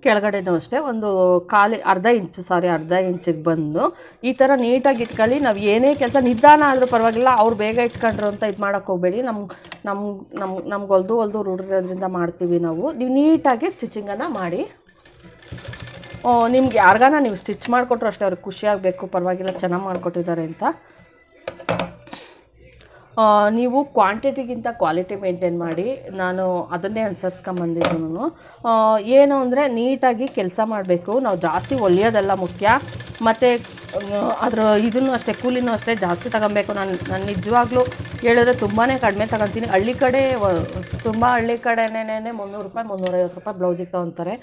ಕೆಳಗಡೆನೂ ಅಷ್ಟೇ ಒಂದು ಖಾಲಿ ಅರ್ಧ ಇಂಚು ಸಾರಿ ಅರ್ಧ ಇಂಚಿಗೆ ಬಂದು ಈ ಥರ ನೀಟಾಗಿ ಇಟ್ಕೊಳ್ಳಿ ನಾವು ಏನೇ ಕೆಲಸ ನಿಧಾನ ಆದರೂ ಪರವಾಗಿಲ್ಲ ಅವ್ರು ಬೇಗ ಇಟ್ಕೊಂಡ್ರು ಅಂತ ಇದು ಮಾಡೋಕ್ಕೆ ಹೋಗಬೇಡಿ ನಮ್ಮ ನಮ್ಮ ನಮ್ಮ ನಮ್ಗೆ ಹೊಲ್ದು ಹೊಲ್ದು ರೂಢಿರೋದ್ರಿಂದ ಮಾಡ್ತೀವಿ ನಾವು ನೀವು ನೀಟಾಗಿ ಸ್ಟಿಚಿಂಗನ್ನು ಮಾಡಿ ನಿಮ್ಗೆ ಯಾರಿಗಾನ ನೀವು ಸ್ಟಿಚ್ ಮಾಡಿಕೊಟ್ರು ಅಷ್ಟೇ ಅವ್ರಿಗೆ ಖುಷಿಯಾಗಬೇಕು ಪರವಾಗಿಲ್ಲ ಚೆನ್ನಾಗಿ ಮಾಡಿಕೊಟ್ಟಿದ್ದಾರೆ ಅಂತ ನೀವು ಕ್ವಾಂಟಿಟಿಗಿಂತ ಕ್ವಾಲಿಟಿ ಮೇಂಟೈನ್ ಮಾಡಿ ನಾನು ಅದನ್ನೇ ಅನುಸರಿಸ್ಕೊಂಬಂದಿದ್ದು ಏನು ಅಂದರೆ ನೀಟಾಗಿ ಕೆಲಸ ಮಾಡಬೇಕು ನಾವು ಜಾಸ್ತಿ ಒಲಿಯೋದೆಲ್ಲ ಮುಖ್ಯ ಮತ್ತು ಅದರ ಇದನ್ನು ಅಷ್ಟೇ ಕೂಲಿನೂ ಅಷ್ಟೇ ಜಾಸ್ತಿ ತಗೊಬೇಕು ನಾನು ನಾನು ನಿಜವಾಗ್ಲೂ ಹೇಳಿದ್ರೆ ತುಂಬಾ ಕಡಿಮೆ ತಗೊತೀನಿ ಹಳ್ಳಿ ಕಡೆ ತುಂಬ ಹಳ್ಳಿ ಕಡೆನೇ ಮುನ್ನೂರು ರೂಪಾಯಿ ಮುನ್ನೂರೈವತ್ತು ರೂಪಾಯಿ ಬ್ಲೌಸಿಗೆ ತೊಗೊತಾರೆ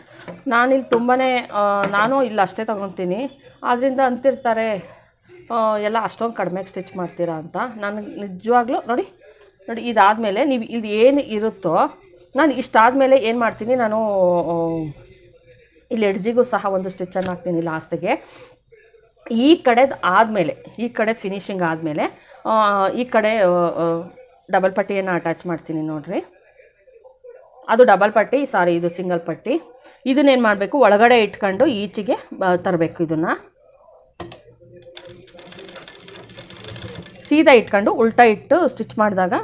ನಾನಿಲ್ಲಿ ತುಂಬಾ ನಾನು ಇಲ್ಲಿ ಅಷ್ಟೇ ತೊಗೊತೀನಿ ಆದ್ದರಿಂದ ಅಂತಿರ್ತಾರೆ ಎಲ್ಲ ಅಷ್ಟೊಂದು ಕಡಿಮೆಗೆ ಸ್ಟಿಚ್ ಮಾಡ್ತೀರಾ ಅಂತ ನನಗೆ ನಿಜವಾಗ್ಲೂ ನೋಡಿ ನೋಡಿ ಇದಾದಮೇಲೆ ನೀವು ಇದು ಏನು ಇರುತ್ತೋ ನಾನು ಇಷ್ಟಾದಮೇಲೆ ಏನು ಮಾಡ್ತೀನಿ ನಾನು ಇಲ್ಲಿ ಎಡ್ಜಿಗೂ ಸಹ ಒಂದು ಸ್ಟಿಚ್ಚನ್ನು ಹಾಕ್ತೀನಿ ಲಾಸ್ಟಿಗೆ ಈ ಕಡೆದು ಆದಮೇಲೆ ಈ ಕಡೆ ಫಿನಿಷಿಂಗ್ ಆದಮೇಲೆ ಈ ಕಡೆ ಡಬಲ್ ಪಟ್ಟಿಯನ್ನು ಅಟ್ಯಾಚ್ ಮಾಡ್ತೀನಿ ನೋಡಿರಿ ಅದು ಡಬಲ್ ಪಟ್ಟಿ ಸಾರಿ ಇದು ಸಿಂಗಲ್ ಪಟ್ಟಿ ಇದನ್ನೇನು ಮಾಡಬೇಕು ಒಳಗಡೆ ಇಟ್ಕೊಂಡು ಈಚೆಗೆ ತರಬೇಕು ಇದನ್ನು ಸೀದಾ ಇಟ್ಕೊಂಡು ಉಲ್ಟಾ ಇಟ್ಟು ಸ್ಟಿಚ್ ಮಾಡಿದಾಗ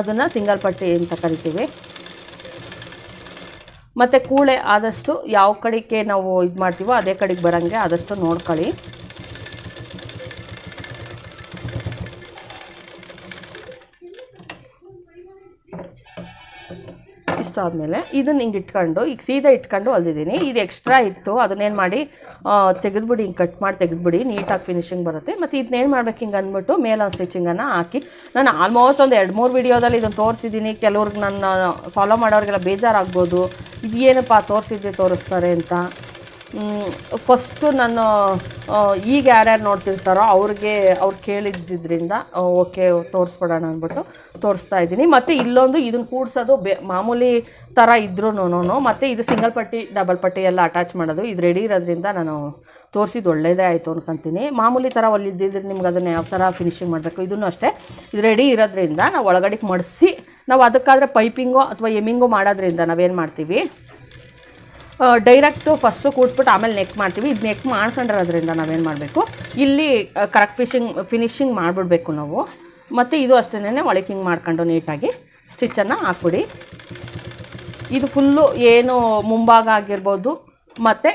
ಅದನ್ನು ಸಿಂಗಲ್ ಪಟ್ಟಿ ಅಂತ ಕರಿತೀವಿ ಮತ್ತು ಕೂಳೆ ಆದಷ್ಟು ಯಾವ ಕಡೆಗೆ ನಾವು ಇದು ಮಾಡ್ತೀವೋ ಅದೇ ಕಡೆಗೆ ಬರೋಂಗೆ ಆದಷ್ಟು ನೋಡ್ಕೊಳ್ಳಿ ಆಲ್ಮೋಸ್ಟ್ ಆದಮೇಲೆ ಇದನ್ನ ಹಿಂಗೆ ಇಟ್ಕೊಂಡು ಈಗ ಸೀದಾ ಇಟ್ಕೊಂಡು ಹೊಲ್ದಿದ್ದೀನಿ ಇದು ಎಕ್ಸ್ಟ್ರಾ ಇತ್ತು ಅದನ್ನೇನು ಮಾಡಿ ತೆಗೆದುಬಿಡಿ ಹಿಂಗೆ ಕಟ್ ಮಾಡಿ ತೆಗೆದುಬಿಡಿ ನೀಟಾಗಿ ಫಿನಿಶಿಂಗ್ ಬರುತ್ತೆ ಮತ್ತು ಇದನ್ನೇನು ಮಾಡ್ಬೇಕು ಹಿಂಗೆ ಅಂದ್ಬಿಟ್ಟು ಮೇಲೊಂದು ಸ್ಟಿಚಿಂಗನ್ನು ಹಾಕಿ ನಾನು ಆಲ್ಮೋಸ್ಟ್ ಒಂದು ಎರಡು ಮೂರು ವಿಡಿಯೋದಲ್ಲಿ ಇದನ್ನು ತೋರಿಸಿದ್ದೀನಿ ಕೆಲವ್ರಿಗೆ ನನ್ನ ಫಾಲೋ ಮಾಡೋರಿಗೆಲ್ಲ ಬೇಜಾರಾಗ್ಬೋದು ಇದು ಏನಪ್ಪಾ ತೋರಿಸಿದ್ದೆ ತೋರಿಸ್ತಾರೆ ಅಂತ ಫಸ್ಟು ನಾನು ಈಗ ಯಾರ್ಯಾರು ನೋಡ್ತಿರ್ತಾರೋ ಅವ್ರಿಗೆ ಅವ್ರು ಕೇಳಿದ್ದರಿಂದ ಓಕೆ ತೋರಿಸ್ಬಿಡೋಣ ಅಂದ್ಬಿಟ್ಟು ತೋರಿಸ್ತಾ ಇದ್ದೀನಿ ಮತ್ತು ಇಲ್ಲೊಂದು ಇದನ್ನು ಕೂಡಿಸೋದು ಬೆ ಮಾಮೂಲಿ ಥರ ಇದ್ರೂನು ಮತ್ತು ಇದು ಸಿಂಗಲ್ ಪಟ್ಟಿ ಡಬಲ್ ಪಟ್ಟಿ ಎಲ್ಲ ಅಟ್ಯಾಚ್ ಮಾಡೋದು ಇದು ರೆಡಿ ಇರೋದ್ರಿಂದ ನಾನು ತೋರಿಸಿದ್ದು ಒಳ್ಳೆಯದೇ ಆಯಿತು ಅನ್ಕೊಂತೀನಿ ಮಾಮೂಲಿ ಥರ ಒಲ್ಲಿದ್ದಿದ್ರೆ ನಿಮ್ಗೆ ಅದನ್ನು ಯಾವ ಥರ ಫಿನಿಶಿಂಗ್ ಮಾಡಬೇಕು ಇದನ್ನು ಅಷ್ಟೇ ಇದು ರೆಡಿ ಇರೋದ್ರಿಂದ ನಾವು ಒಳಗಡೆಗೆ ಮಡಿಸಿ ನಾವು ಅದಕ್ಕಾದ್ರೆ ಪೈಪಿಂಗೋ ಅಥವಾ ಎಮಿಂಗೋ ಮಾಡೋದ್ರಿಂದ ನಾವೇನು ಮಾಡ್ತೀವಿ ಡೈರೆಕ್ಟು ಫಸ್ಟು ಕೂಡಿಸ್ಬಿಟ್ಟು ಆಮೇಲೆ ನೆಕ್ ಮಾಡ್ತೀವಿ ಇದು ನೆಕ್ ಮಾಡ್ಕೊಂಡಿರೋದ್ರಿಂದ ನಾವೇನು ಮಾಡಬೇಕು ಇಲ್ಲಿ ಕರೆಕ್ಟ್ ಫಿಶಿಂಗ್ ಫಿನಿಶಿಂಗ್ ಮಾಡಿಬಿಡ್ಬೇಕು ನಾವು ಮತ್ತು ಇದು ಅಷ್ಟೇ ಒಳಕಿಂಗ್ ಮಾಡ್ಕೊಂಡು ನೀಟಾಗಿ ಸ್ಟಿಚ್ಚನ್ನು ಹಾಕ್ಬಿಡಿ ಇದು ಫುಲ್ಲು ಏನು ಮುಂಭಾಗ ಆಗಿರ್ಬೋದು ಮತ್ತು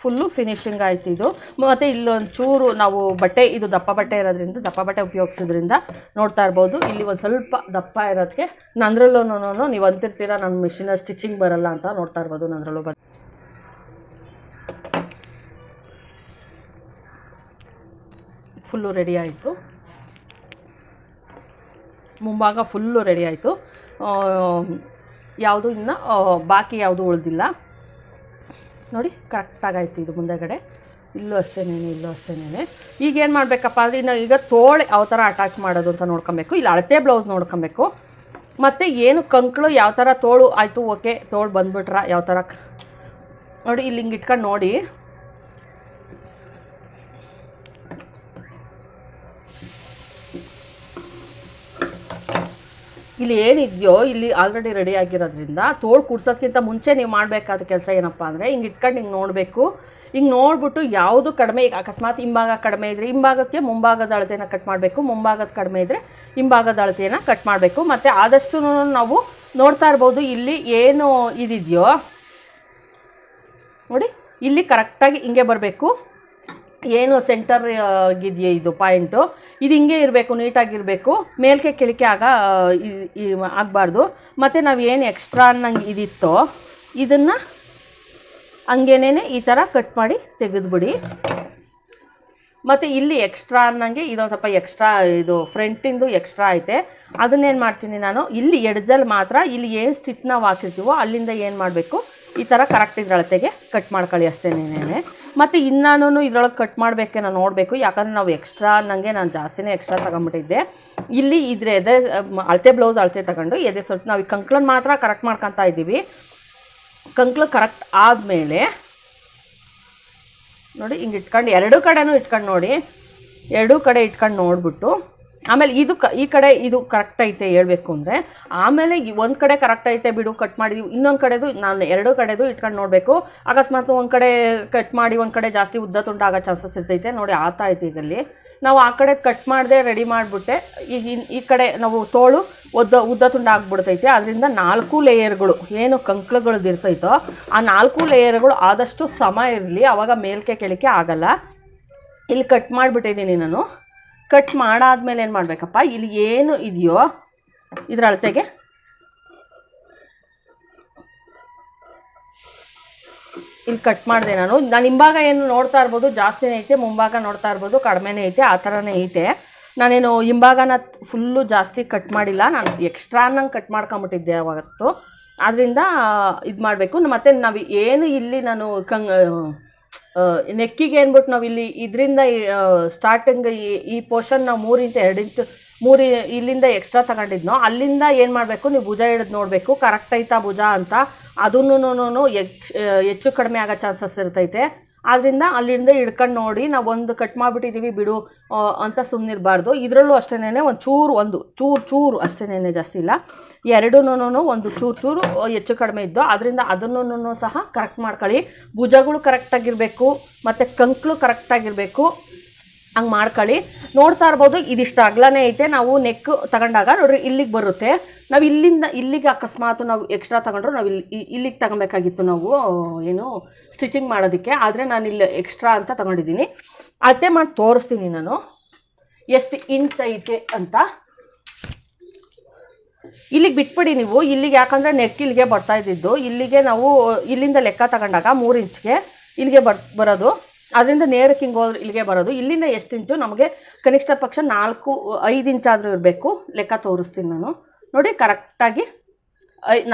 ಫುಲ್ಲು ಫಿನಿಷಿಂಗ್ ಆಯಿತು ಇದು ಮತ್ತು ಇಲ್ಲೊಂದು ಚೂರು ನಾವು ಬಟ್ಟೆ ಇದು ದಪ್ಪ ಬಟ್ಟೆ ಇರೋದ್ರಿಂದ ದಪ್ಪ ಬಟ್ಟೆ ಉಪಯೋಗಿಸೋದ್ರಿಂದ ನೋಡ್ತಾ ಇರ್ಬೋದು ಇಲ್ಲಿ ಒಂದು ಸ್ವಲ್ಪ ದಪ್ಪ ಇರೋದಕ್ಕೆ ನಂದ್ರಲ್ಲೂ ನೀವು ಅಂತಿರ್ತೀರ ನನ್ನ ಮಿಷಿನ ಸ್ಟಿಚಿಂಗ್ ಬರಲ್ಲ ಅಂತ ನೋಡ್ತಾ ಇರ್ಬೋದು ನಂದ್ರಲ್ಲೂ ಬಂದು ಫುಲ್ಲು ರೆಡಿ ಆಯಿತು ಮುಂಭಾಗ ಫುಲ್ಲು ರೆಡಿ ಆಯಿತು ಯಾವುದು ಇನ್ನು ಬಾಕಿ ಯಾವುದು ಉಳಿದಿಲ್ಲ ನೋಡಿ ಕರೆಕ್ಟಾಗೈತೆ ಇದು ಮುಂದೆಗಡೆ ಇಲ್ಲೂ ನೇನೆ ಇಲ್ಲೂ ಅಷ್ಟೇನೇನೆ ಈಗ ಏನು ಮಾಡಬೇಕಪ್ಪ ಅಂದರೆ ಇನ್ನು ಈಗ ತೋಳೆ ಯಾವ ಥರ ಅಟ್ಯಾಚ್ ಮಾಡೋದು ಅಂತ ನೋಡ್ಕೊಬೇಕು ಇಲ್ಲ ಅಳತೆ ಬ್ಲೌಸ್ ನೋಡ್ಕೊಬೇಕು ಮತ್ತು ಏನು ಕಂಕಳು ಯಾವ ಥರ ತೋಳು ಆಯಿತು ಓಕೆ ತೋಳು ಬಂದುಬಿಟ್ರ ಯಾವ ಥರ ನೋಡಿ ಇಲ್ಲಿ ಹಿಂಗೆ ಇಟ್ಕೊಂಡು ನೋಡಿ ಇಲ್ಲಿ ಏನಿದೆಯೋ ಇಲ್ಲಿ ಆಲ್ರೆಡಿ ರೆಡಿ ಆಗಿರೋದ್ರಿಂದ ತೋಳು ಕೂಡ್ಸೋದ್ಕಿಂತ ಮುಂಚೆ ನೀವು ಮಾಡಬೇಕಾದ ಕೆಲಸ ಏನಪ್ಪ ಅಂದರೆ ಹಿಂಗೆ ಇಟ್ಕೊಂಡು ಹಿಂಗೆ ನೋಡಬೇಕು ಹಿಂಗೆ ನೋಡಿಬಿಟ್ಟು ಯಾವುದು ಕಡಿಮೆ ಈಗ ಅಕಸ್ಮಾತ್ ಹಿಂಭಾಗ ಕಡಿಮೆ ಇದ್ದರೆ ಹಿಂಭಾಗಕ್ಕೆ ಮುಂಭಾಗದ ಅಳತೆನ ಕಟ್ ಮಾಡಬೇಕು ಮುಂಭಾಗದ ಕಡಿಮೆ ಇದ್ದರೆ ಹಿಂಭಾಗದ ಅಳತೆಯನ್ನು ಕಟ್ ಮಾಡಬೇಕು ಮತ್ತು ಆದಷ್ಟು ನಾವು ನೋಡ್ತಾ ಇರ್ಬೋದು ಇಲ್ಲಿ ಏನು ಇದಿದೆಯೋ ನೋಡಿ ಇಲ್ಲಿ ಕರೆಕ್ಟಾಗಿ ಹಿಂಗೆ ಬರಬೇಕು ಏನು ಸೆಂಟರ್ ಆಗಿದೆಯೇ ಇದು ಪಾಯಿಂಟು ಇದು ಹಿಂಗೆ ಇರಬೇಕು ನೀಟಾಗಿರಬೇಕು ಮೇಲ್ಕೆ ಕೆಳಕ್ಕೆ ಆಗ ಆಗಬಾರ್ದು ಮತ್ತು ನಾವು ಏನು ಎಕ್ಸ್ಟ್ರಾ ಅನ್ನಂಗೆ ಇದಿತ್ತೋ ಇದನ್ನು ಹಂಗೇನೇ ಈ ಥರ ಕಟ್ ಮಾಡಿ ತೆಗೆದುಬಿಡಿ ಮತ್ತು ಇಲ್ಲಿ ಎಕ್ಸ್ಟ್ರಾ ಅನ್ನಂಗೆ ಇದೊಂದು ಸ್ವಲ್ಪ ಎಕ್ಸ್ಟ್ರಾ ಇದು ಫ್ರಂಟಿಂದು ಎಕ್ಸ್ಟ್ರಾ ಐತೆ ಅದನ್ನೇನು ಮಾಡ್ತೀನಿ ನಾನು ಇಲ್ಲಿ ಎಡ್ಜಲ್ಲಿ ಮಾತ್ರ ಇಲ್ಲಿ ಏನು ಸ್ಟಿಚ್ ನಾವು ಹಾಕಿರ್ತೀವೋ ಅಲ್ಲಿಂದ ಏನು ಮಾಡಬೇಕು ಈ ಥರ ಕರೆಕ್ಟ್ ಇದ್ರಳತೆಗೆ ಕಟ್ ಮಾಡ್ಕೊಳ್ಳಿ ನೀನೇ ಮತ್ತು ಇನ್ನೂ ಇದ್ರೊಳಗೆ ಕಟ್ ನಾನು ನೋಡಬೇಕು ಯಾಕಂದರೆ ನಾವು ಎಕ್ಸ್ಟ್ರಾ ನನಗೆ ನಾನು ಜಾಸ್ತಿನೇ ಎಕ್ಸ್ಟ್ರಾ ತಗೊಂಬಿಟ್ಟಿದ್ದೆ ಇಲ್ಲಿ ಇದ್ರೆ ಎದೆ ಅಳತೆ ಬ್ಲೌಸ್ ಅಳತೆ ತಗೊಂಡು ಎದೆ ಸ್ವಲ್ಪ ನಾವು ಈ ಕಂಕ್ಳನ್ನ ಮಾತ್ರ ಕರೆಕ್ಟ್ ಮಾಡ್ಕೊತಾ ಇದ್ದೀವಿ ಕಂಕ್ಳು ಕರೆಕ್ಟ್ ಆದಮೇಲೆ ನೋಡಿ ಹಿಂಗೆ ಇಟ್ಕೊಂಡು ಎರಡೂ ಕಡೆನೂ ಇಟ್ಕೊಂಡು ನೋಡಿ ಎರಡೂ ಕಡೆ ಇಟ್ಕೊಂಡು ನೋಡಿಬಿಟ್ಟು ಆಮೇಲೆ ಇದು ಕ ಈ ಕಡೆ ಇದು ಕರೆಕ್ಟ್ ಐತೆ ಹೇಳಬೇಕು ಅಂದರೆ ಆಮೇಲೆ ಒಂದು ಕಡೆ ಕರೆಕ್ಟ್ ಐತೆ ಬಿಡು ಕಟ್ ಮಾಡಿದೀವಿ ಇನ್ನೊಂದು ಕಡೆದು ನಾನು ಎರಡೂ ಕಡೆದು ಇಟ್ಕೊಂಡು ನೋಡಬೇಕು ಅಕಸ್ಮಾತ್ ಒಂದು ಕಡೆ ಕಟ್ ಮಾಡಿ ಒಂದು ಕಡೆ ಜಾಸ್ತಿ ಉದ್ದ ತುಂಡ ಆಗೋ ಚಾನ್ಸಸ್ ಇರ್ತೈತೆ ನೋಡಿ ಆತ ಐತೆ ಇದರಲ್ಲಿ ನಾವು ಆ ಕಡೆ ಕಟ್ ಮಾಡಿದೆ ರೆಡಿ ಮಾಡಿಬಿಟ್ಟೆ ಈಗ ಈ ಕಡೆ ನಾವು ತೋಳು ಉದ್ದ ಉದ್ದ ತುಂಡ ಆಗ್ಬಿಡ್ತೈತೆ ಅದರಿಂದ ನಾಲ್ಕು ಲೇಯರ್ಗಳು ಏನು ಕಂಕ್ಳುಗಳ್ದು ಇರ್ತೈತೋ ಆ ನಾಲ್ಕು ಲೇಯರ್ಗಳು ಆದಷ್ಟು ಸಮ ಇರಲಿ ಆವಾಗ ಮೇಲ್ಕೆ ಕೆಳಕ್ಕೆ ಆಗಲ್ಲ ಇಲ್ಲಿ ಕಟ್ ಮಾಡಿಬಿಟ್ಟಿದ್ದೀನಿ ನಾನು ಕಟ್ ಮಾಡಾದ್ಮೇಲೆ ಏನು ಮಾಡಬೇಕಪ್ಪ ಇಲ್ಲಿ ಏನು ಇದೆಯೋ ಇದರ ಅಳತೆಗೆ ಇಲ್ಲಿ ಕಟ್ ಮಾಡಿದೆ ನಾನು ನಾನು ಹಿಂಭಾಗ ಏನು ನೋಡ್ತಾ ಇರ್ಬೋದು ಜಾಸ್ತಿನೇ ಐತೆ ಮುಂಭಾಗ ನೋಡ್ತಾ ಇರ್ಬೋದು ಕಡಿಮೆನೇ ಐತೆ ಆ ಥರನೇ ಐತೆ ನಾನೇನು ಹಿಂಭಾಗನ ಫುಲ್ಲು ಜಾಸ್ತಿ ಕಟ್ ಮಾಡಿಲ್ಲ ನಾನು ಎಕ್ಸ್ಟ್ರಾ ನಂಗೆ ಕಟ್ ಮಾಡ್ಕೊಂಬಿಟ್ಟಿದ್ದೆ ಅವತ್ತು ಆದ್ದರಿಂದ ಇದು ಮಾಡಬೇಕು ಮತ್ತು ನಾವು ಏನು ಇಲ್ಲಿ ನಾನು ಕಂಗ್ ನೆಕ್ಕಿಗೆ ಏನ್ಬಿಟ್ಟು ನಾವು ಇಲ್ಲಿ ಇದರಿಂದ ಸ್ಟಾರ್ಟಿಂಗ್ ಈ ಈ ಪೋರ್ಷನ್ ನಾವು ಮೂರು ಇಂಚು ಎರಡು ಇಂಚು ಮೂರು ಇಲ್ಲಿಂದ ಎಕ್ಸ್ಟ್ರಾ ತಗೊಂಡಿದ್ನೋ ಅಲ್ಲಿಂದ ಏನು ಮಾಡಬೇಕು ನೀವು ಭುಜ ಹಿಡಿದು ನೋಡಬೇಕು ಕರೆಕ್ಟ್ ಐತಾ ಭುಜ ಅಂತ ಅದನ್ನು ಹೆಚ್ಚು ಕಡಿಮೆ ಆಗೋ ಚಾನ್ಸಸ್ ಇರ್ತೈತೆ ಆದ್ದರಿಂದ ಅಲ್ಲಿಂದ ಹಿಡ್ಕೊಂಡು ನೋಡಿ ನಾವು ಒಂದು ಕಟ್ ಮಾಡಿಬಿಟ್ಟಿದ್ದೀವಿ ಬಿಡು ಅಂತ ಸುಮ್ಮನಿರಬಾರ್ದು ಇದರಲ್ಲೂ ಅಷ್ಟೇನೆ ಒಂದು ಚೂರು ಒಂದು ಚೂರು ಚೂರು ಅಷ್ಟೇನೆ ಜಾಸ್ತಿ ಇಲ್ಲ ಎರಡೂ ಒಂದು ಚೂರು ಚೂರು ಹೆಚ್ಚು ಕಡಿಮೆ ಇದ್ದು ಅದರಿಂದ ಅದನ್ನು ಸಹ ಕರೆಕ್ಟ್ ಮಾಡ್ಕೊಳ್ಳಿ ಭುಜಗಳು ಕರೆಕ್ಟಾಗಿರಬೇಕು ಮತ್ತು ಕಂಕ್ಳು ಕರೆಕ್ಟಾಗಿರಬೇಕು ಹಂಗೆ ಮಾಡ್ಕೊಳ್ಳಿ ನೋಡ್ತಾ ಇರ್ಬೋದು ಇದಿಷ್ಟು ಅಗ್ಲನೇ ಐತೆ ನಾವು ನೆಕ್ ತಗೊಂಡಾಗ ನೋಡ್ರಿ ಇಲ್ಲಿಗೆ ಬರುತ್ತೆ ನಾವು ಇಲ್ಲಿಂದ ಇಲ್ಲಿಗೆ ಅಕಸ್ಮಾತ್ ನಾವು ಎಕ್ಸ್ಟ್ರಾ ತಗೊಂಡ್ರು ನಾವು ಇಲ್ಲಿ ಇಲ್ಲಿಗೆ ತಗೊಬೇಕಾಗಿತ್ತು ನಾವು ಏನು ಸ್ಟಿಚಿಂಗ್ ಮಾಡೋದಕ್ಕೆ ಆದರೆ ನಾನು ಇಲ್ಲಿ ಎಕ್ಸ್ಟ್ರಾ ಅಂತ ತಗೊಂಡಿದ್ದೀನಿ ಅಳತೆ ಮಾಡಿ ತೋರಿಸ್ತೀನಿ ನಾನು ಎಷ್ಟು ಇಂಚ್ ಐತೆ ಅಂತ ಇಲ್ಲಿಗೆ ಬಿಟ್ಬಿಡಿ ನೀವು ಇಲ್ಲಿಗೆ ಯಾಕಂದರೆ ನೆಕ್ ಇಲ್ಲಿಗೆ ಬರ್ತಾ ಇದ್ದಿದ್ದು ಇಲ್ಲಿಗೆ ನಾವು ಇಲ್ಲಿಂದ ಲೆಕ್ಕ ತಗೊಂಡಾಗ ಮೂರು ಇಂಚ್ಗೆ ಇಲ್ಲಿಗೆ ಬರ್ ಬರೋದು ಅದರಿಂದ ನೇರಕ್ಕೆ ಹಿಂಗೆ ಹೋದ್ರೆ ಇಲ್ಲಿಗೆ ಬರೋದು ಇಲ್ಲಿಂದ ಎಷ್ಟು ಇಂಚು ನಮಗೆ ಕನಿಷ್ಠ ಪಕ್ಷ ನಾಲ್ಕು ಐದು ಇಂಚಾದರೂ ಇರಬೇಕು ಲೆಕ್ಕ ತೋರಿಸ್ತೀನಿ ನಾನು ನೋಡಿ ಕರೆಕ್ಟಾಗಿ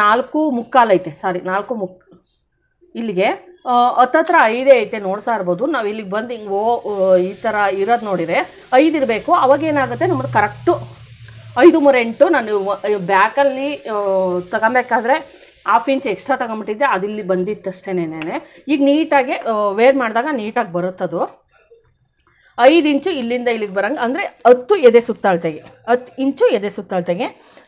ನಾಲ್ಕು ಮುಕ್ಕಾಲು ಐತೆ ಸಾರಿ ನಾಲ್ಕು ಮುಕ್ ಇಲ್ಲಿಗೆ ಹತ್ತತ್ರ ಐದೇ ಐತೆ ನೋಡ್ತಾ ಇರ್ಬೋದು ನಾವು ಇಲ್ಲಿಗೆ ಬಂದು ಹಿಂಗೆ ಓ ಈ ಥರ ಇರೋದು ನೋಡಿದರೆ ಐದು ಇರಬೇಕು ಅವಾಗೇನಾಗುತ್ತೆ ನಮ್ಮದು ಕರೆಕ್ಟು ಐದು ಮೂರು ಎಂಟು ನಾನು ಬ್ಯಾಕಲ್ಲಿ ತಗೊಬೇಕಾದ್ರೆ ಹಾಫ್ ಇಂಚ್ ಎಕ್ಸ್ಟ್ರಾ ತಗೊಂಬಿಟ್ಟಿದ್ದೆ ಅದಿಲ್ಲಿ ಬಂದಿತ್ತು ಈಗ ನೀಟಾಗಿ ವೇರ್ ಮಾಡಿದಾಗ ನೀಟಾಗಿ ಬರುತ್ತದು ಐದು ಇಂಚು ಇಲ್ಲಿಂದ ಇಲ್ಲಿಗೆ ಬರೋಂಗೆ ಅಂದರೆ ಹತ್ತು ಎದೆ ಸುತ್ತಾಳ್ತೆಗೆ ಹತ್ತು ಇಂಚು ಎದೆ ಸುತ್ತಾಳ್ತೆಗೆ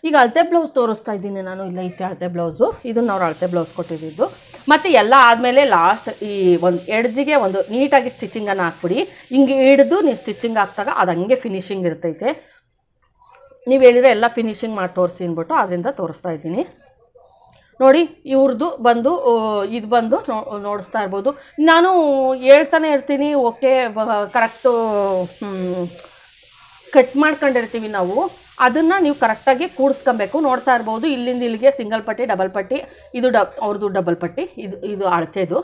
ಈಗ ಅಳತೆ ಬ್ಲೌಸ್ ತೋರಿಸ್ತಾ ಇದ್ದೀನಿ ನಾನು ಇಲ್ಲ ಐತೆ ಅಳತೆ ಬ್ಲೌಸು ಇದನ್ನು ಅವ್ರು ಅಳತೆ ಬ್ಲೌಸ್ ಕೊಟ್ಟಿದ್ದು ಮತ್ತು ಎಲ್ಲ ಆದಮೇಲೆ ಲಾಸ್ಟ್ ಈ ಒಂದು ಎಡ್ಜಿಗೆ ಒಂದು ನೀಟಾಗಿ ಸ್ಟಿಚಿಂಗನ್ನು ಹಾಕ್ಬಿಡಿ ಹಿಂಗೆ ಹಿಡಿದು ನೀವು ಸ್ಟಿಚಿಂಗ್ ಹಾಕ್ದಾಗ ಅದು ಹಂಗೆ ಫಿನಿಷಿಂಗ್ ಇರ್ತೈತೆ ನೀವು ಹೇಳಿದರೆ ಎಲ್ಲ ಫಿನಿಷಿಂಗ್ ಮಾಡಿ ತೋರಿಸಿ ಅಂದ್ಬಿಟ್ಟು ಅದರಿಂದ ತೋರಿಸ್ತಾ ಇದ್ದೀನಿ ನೋಡಿ ಇವ್ರದ್ದು ಬಂದು ಇದು ಬಂದು ನೋಡಿಸ್ತಾ ಇರ್ಬೋದು ನಾನು ಹೇಳ್ತಾನೆ ಇರ್ತೀನಿ ಓಕೆ ಕರೆಕ್ಟು ಕಟ್ ಮಾಡ್ಕೊಂಡಿರ್ತೀವಿ ನಾವು ಅದನ್ನು ನೀವು ಕರೆಕ್ಟಾಗಿ ಕೂಡಿಸ್ಕೊಬೇಕು ನೋಡ್ತಾ ಇರ್ಬೋದು ಇಲ್ಲಿಂದ ಇಲ್ಲಿಗೆ ಸಿಂಗಲ್ ಪಟ್ಟಿ ಡಬಲ್ ಪಟ್ಟಿ ಇದು ಡಬ್ ಅವ್ರದ್ದು ಡಬಲ್ ಪಟ್ಟಿ ಇದು ಇದು ಅಳತೆದು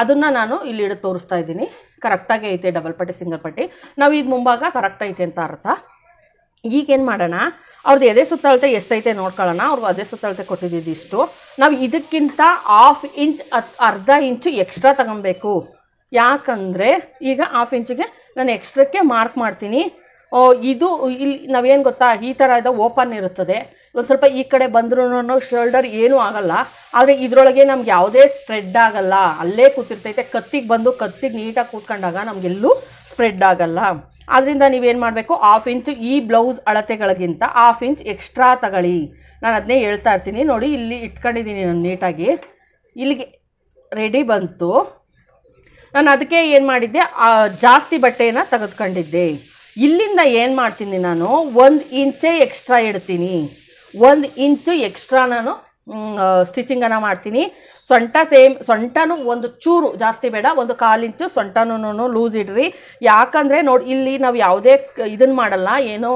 ಅದನ್ನು ನಾನು ಹಿಡಿದು ತೋರಿಸ್ತಾ ಇದ್ದೀನಿ ಕರೆಕ್ಟಾಗಿ ಐತೆ ಡಬಲ್ ಪಟ್ಟಿ ಸಿಂಗಲ್ ಪಟ್ಟಿ ನಾವು ಇದು ಮುಂಭಾಗ ಕರೆಕ್ಟ್ ಐತೆ ಅಂತ ಅರ್ಥ ಈಗೇನು ಮಾಡೋಣ ಅವ್ರದ್ದು ಎದೆ ಸುತ್ತಳತೆ ಎಷ್ಟೈತೆ ನೋಡ್ಕೊಳ್ಳೋಣ ಅವ್ರಿಗೆ ಅದೇ ಸುತ್ತಳತೆ ಕೊಟ್ಟಿದ್ದು ಇಷ್ಟು ನಾವು ಇದಕ್ಕಿಂತ ಹಾಫ್ ಇಂಚ್ ಅರ್ಧ ಇಂಚು ಎಕ್ಸ್ಟ್ರಾ ತಗೊಬೇಕು ಯಾಕಂದರೆ ಈಗ ಹಾಫ್ ಇಂಚಿಗೆ ನಾನು ಎಕ್ಸ್ಟ್ರಾಕ್ಕೆ ಮಾರ್ಕ್ ಮಾಡ್ತೀನಿ ಇದು ಇಲ್ಲಿ ನಾವೇನು ಗೊತ್ತಾ ಈ ಥರ ಇದು ಓಪನ್ ಇರುತ್ತದೆ ಒಂದು ಸ್ವಲ್ಪ ಈ ಕಡೆ ಬಂದ್ರೂ ಶೋಲ್ಡರ್ ಏನೂ ಆಗಲ್ಲ ಆದರೆ ಇದರೊಳಗೆ ನಮ್ಗೆ ಯಾವುದೇ ಸ್ಪ್ರೆಡ್ ಆಗಲ್ಲ ಅಲ್ಲೇ ಕೂತಿರ್ತೈತೆ ಕತ್ತಿಗೆ ಬಂದು ಕತ್ತಿಗೆ ನೀಟಾಗಿ ಕೂತ್ಕೊಂಡಾಗ ನಮಗೆಲ್ಲೂ ಸ್ಪ್ರೆಡ್ ಆಗಲ್ಲ ಆದ್ದರಿಂದ ನೀವೇನು ಮಾಡಬೇಕು ಹಾಫ್ ಇಂಚು ಈ ಬ್ಲೌಸ್ ಅಳತೆಗಳಿಗಿಂತ ಹಾಫ್ ಇಂಚ್ ಎಕ್ಸ್ಟ್ರಾ ತಗೊಳ್ಳಿ ನಾನು ಅದನ್ನೇ ಹೇಳ್ತಾ ಇರ್ತೀನಿ ನೋಡಿ ಇಲ್ಲಿ ಇಟ್ಕೊಂಡಿದ್ದೀನಿ ನಾನು ನೀಟಾಗಿ ಇಲ್ಲಿಗೆ ರೆಡಿ ಬಂತು ನಾನು ಅದಕ್ಕೆ ಏನು ಮಾಡಿದ್ದೆ ಜಾಸ್ತಿ ಬಟ್ಟೆಯನ್ನು ತೆಗೆದುಕೊಂಡಿದ್ದೆ ಇಲ್ಲಿಂದ ಏನು ಮಾಡ್ತೀನಿ ನಾನು ಒಂದು ಇಂಚೇ ಎಕ್ಸ್ಟ್ರಾ ಇಡ್ತೀನಿ ಒಂದು ಇಂಚು ಎಕ್ಸ್ಟ್ರಾ ನಾನು ಸ್ಟಿಚಿಂಗನ್ನು ಮಾಡ್ತೀನಿ ಸೊಂಟ ಸೇಮ್ ಸೊಂಟನೂ ಒಂದು ಚೂರು ಜಾಸ್ತಿ ಬೇಡ ಒಂದು ಇಂಚು ಸೊಂಟನೂ ಲೂಸ್ ಇಡ್ರಿ ಯಾಕಂದರೆ ನೋಡಿ ಇಲ್ಲಿ ನಾವು ಯಾವುದೇ ಇದನ್ನ ಮಾಡಲ್ಲ ಏನು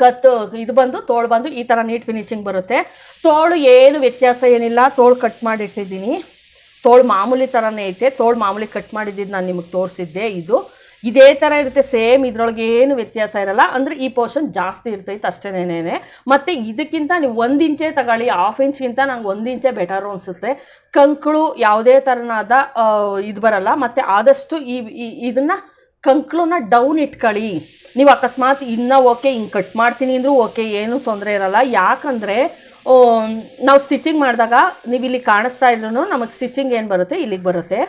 ಕತ್ತು ಇದು ಬಂದು ತೋಳು ಬಂದು ಈ ಥರ ನೀಟ್ ಫಿನಿಶಿಂಗ್ ಬರುತ್ತೆ ತೋಳು ಏನು ವ್ಯತ್ಯಾಸ ಏನಿಲ್ಲ ತೋಳು ಕಟ್ ಮಾಡಿಟ್ಟಿದ್ದೀನಿ ತೋಳು ಮಾಮೂಲಿ ಥರನೇ ಐತೆ ತೋಳು ಮಾಮೂಲಿ ಕಟ್ ಮಾಡಿದ್ದೀನಿ ನಾನು ನಿಮಗೆ ತೋರಿಸಿದ್ದೆ ಇದು ಇದೇ ಥರ ಇರುತ್ತೆ ಸೇಮ್ ಇದರೊಳಗೆ ಏನು ವ್ಯತ್ಯಾಸ ಇರಲ್ಲ ಅಂದರೆ ಈ ಪೋರ್ಷನ್ ಜಾಸ್ತಿ ಇರ್ತೈತೆ ಅಷ್ಟೇನೇ ಮತ್ತು ಇದಕ್ಕಿಂತ ನೀವು ಒಂದು ಇಂಚೆ ತಗೊಳ್ಳಿ ಹಾಫ್ ಇಂಚ್ಗಿಂತ ನಂಗೆ ಒಂದು ಇಂಚೆ ಬೆಟರು ಅನಿಸುತ್ತೆ ಕಂಕಳು ಯಾವುದೇ ಥರನಾದ ಇದು ಬರಲ್ಲ ಮತ್ತು ಆದಷ್ಟು ಈ ಇದನ್ನು ಕಂಕ್ಳನ್ನ ಡೌನ್ ಇಟ್ಕೊಳ್ಳಿ ನೀವು ಅಕಸ್ಮಾತ್ ಇನ್ನೂ ಓಕೆ ಹಿಂಗೆ ಕಟ್ ಮಾಡ್ತೀನಿ ಅಂದರೂ ಓಕೆ ಏನೂ ತೊಂದರೆ ಇರಲ್ಲ ಯಾಕಂದರೆ ನಾವು ಸ್ಟಿಚಿಂಗ್ ಮಾಡಿದಾಗ ನೀವು ಇಲ್ಲಿ ಕಾಣಿಸ್ತಾ ಇದ್ರೂ ನಮಗೆ ಸ್ಟಿಚಿಂಗ್ ಏನು ಬರುತ್ತೆ ಇಲ್ಲಿಗೆ ಬರುತ್ತೆ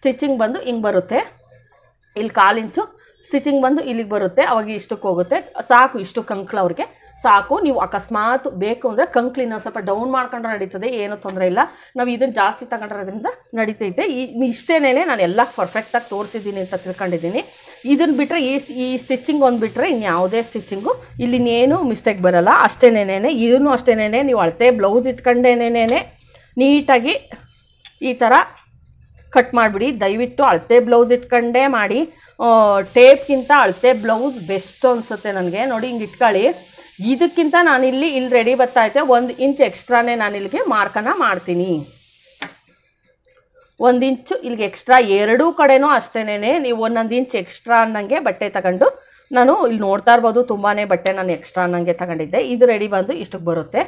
ಸ್ಟಿಚಿಂಗ್ ಬಂದು ಹಿಂಗೆ ಬರುತ್ತೆ ಇಲ್ಲಿ ಕಾಲು ಇಂಚು ಸ್ಟಿಚಿಂಗ್ ಬಂದು ಇಲ್ಲಿಗೆ ಬರುತ್ತೆ ಅವಾಗ ಇಷ್ಟಕ್ಕೆ ಹೋಗುತ್ತೆ ಸಾಕು ಇಷ್ಟು ಕಂಕ್ಳು ಅವ್ರಿಗೆ ಸಾಕು ನೀವು ಅಕಸ್ಮಾತ್ ಬೇಕು ಅಂದರೆ ಕಂಕ್ಳಿನ ಸ್ವಲ್ಪ ಡೌನ್ ಮಾಡ್ಕೊಂಡ್ರೆ ನಡೀತದೆ ಏನೂ ತೊಂದರೆ ಇಲ್ಲ ನಾವು ಇದನ್ನು ಜಾಸ್ತಿ ತಗೊಂಡಿರೋದ್ರಿಂದ ನಡೀತೈತೆ ಈ ಇಷ್ಟೇನೇ ನಾನು ಎಲ್ಲ ಪರ್ಫೆಕ್ಟಾಗಿ ತೋರಿಸಿದ್ದೀನಿ ಅಂತ ತಿಳ್ಕೊಂಡಿದ್ದೀನಿ ಇದನ್ನು ಬಿಟ್ಟರೆ ಈ ಈ ಸ್ಟಿಚಿಂಗ್ ಒಂದು ಬಿಟ್ಟರೆ ಇನ್ಯಾವುದೇ ಸ್ಟಿಚಿಂಗು ಇನ್ನೇನು ಮಿಸ್ಟೇಕ್ ಬರಲ್ಲ ಅಷ್ಟೇನೇನೇ ಇದನ್ನು ಅಷ್ಟೇನೇ ನೀವು ಅಳತೆ ಬ್ಲೌಸ್ ಇಟ್ಕೊಂಡೇನೇನೇ ನೀಟಾಗಿ ಈ ಥರ ಕಟ್ ಮಾಡಿಬಿಡಿ ದಯವಿಟ್ಟು ಅಳತೆ ಬ್ಲೌಸ್ ಇಟ್ಕೊಂಡೇ ಮಾಡಿ ಟೇಪ್ಗಿಂತ ಅಳತೆ ಬ್ಲೌಸ್ ಬೆಸ್ಟ್ ಅನಿಸುತ್ತೆ ನನಗೆ ನೋಡಿ ಹಿಂಗೆ ಇಟ್ಕೊಳ್ಳಿ ಇದಕ್ಕಿಂತ ನಾನಿಲ್ಲಿ ಇಲ್ಲಿ ರೆಡಿ ಬರ್ತಾ ಐತೆ ಒಂದು ಇಂಚ್ ಎಕ್ಸ್ಟ್ರಾನೇ ನಾನು ಇಲ್ಲಿಗೆ ಮಾರ್ಕನ್ನು ಮಾಡ್ತೀನಿ ಒಂದು ಇಂಚು ಇಲ್ಲಿಗೆ ಎಕ್ಸ್ಟ್ರಾ ಎರಡೂ ಕಡೆನೂ ಅಷ್ಟೇನೇ ನೀವು ಒಂದೊಂದು ಇಂಚ್ ಎಕ್ಸ್ಟ್ರಾ ಅನ್ನಂಗೆ ಬಟ್ಟೆ ತಗೊಂಡು ನಾನು ಇಲ್ಲಿ ನೋಡ್ತಾ ಇರ್ಬೋದು ತುಂಬಾ ಬಟ್ಟೆ ನಾನು ಎಕ್ಸ್ಟ್ರಾ ಅನ್ನಂಗೆ ತಗೊಂಡಿದ್ದೆ ಇದು ರೆಡಿ ಬಂದು ಇಷ್ಟಕ್ಕೆ ಬರುತ್ತೆ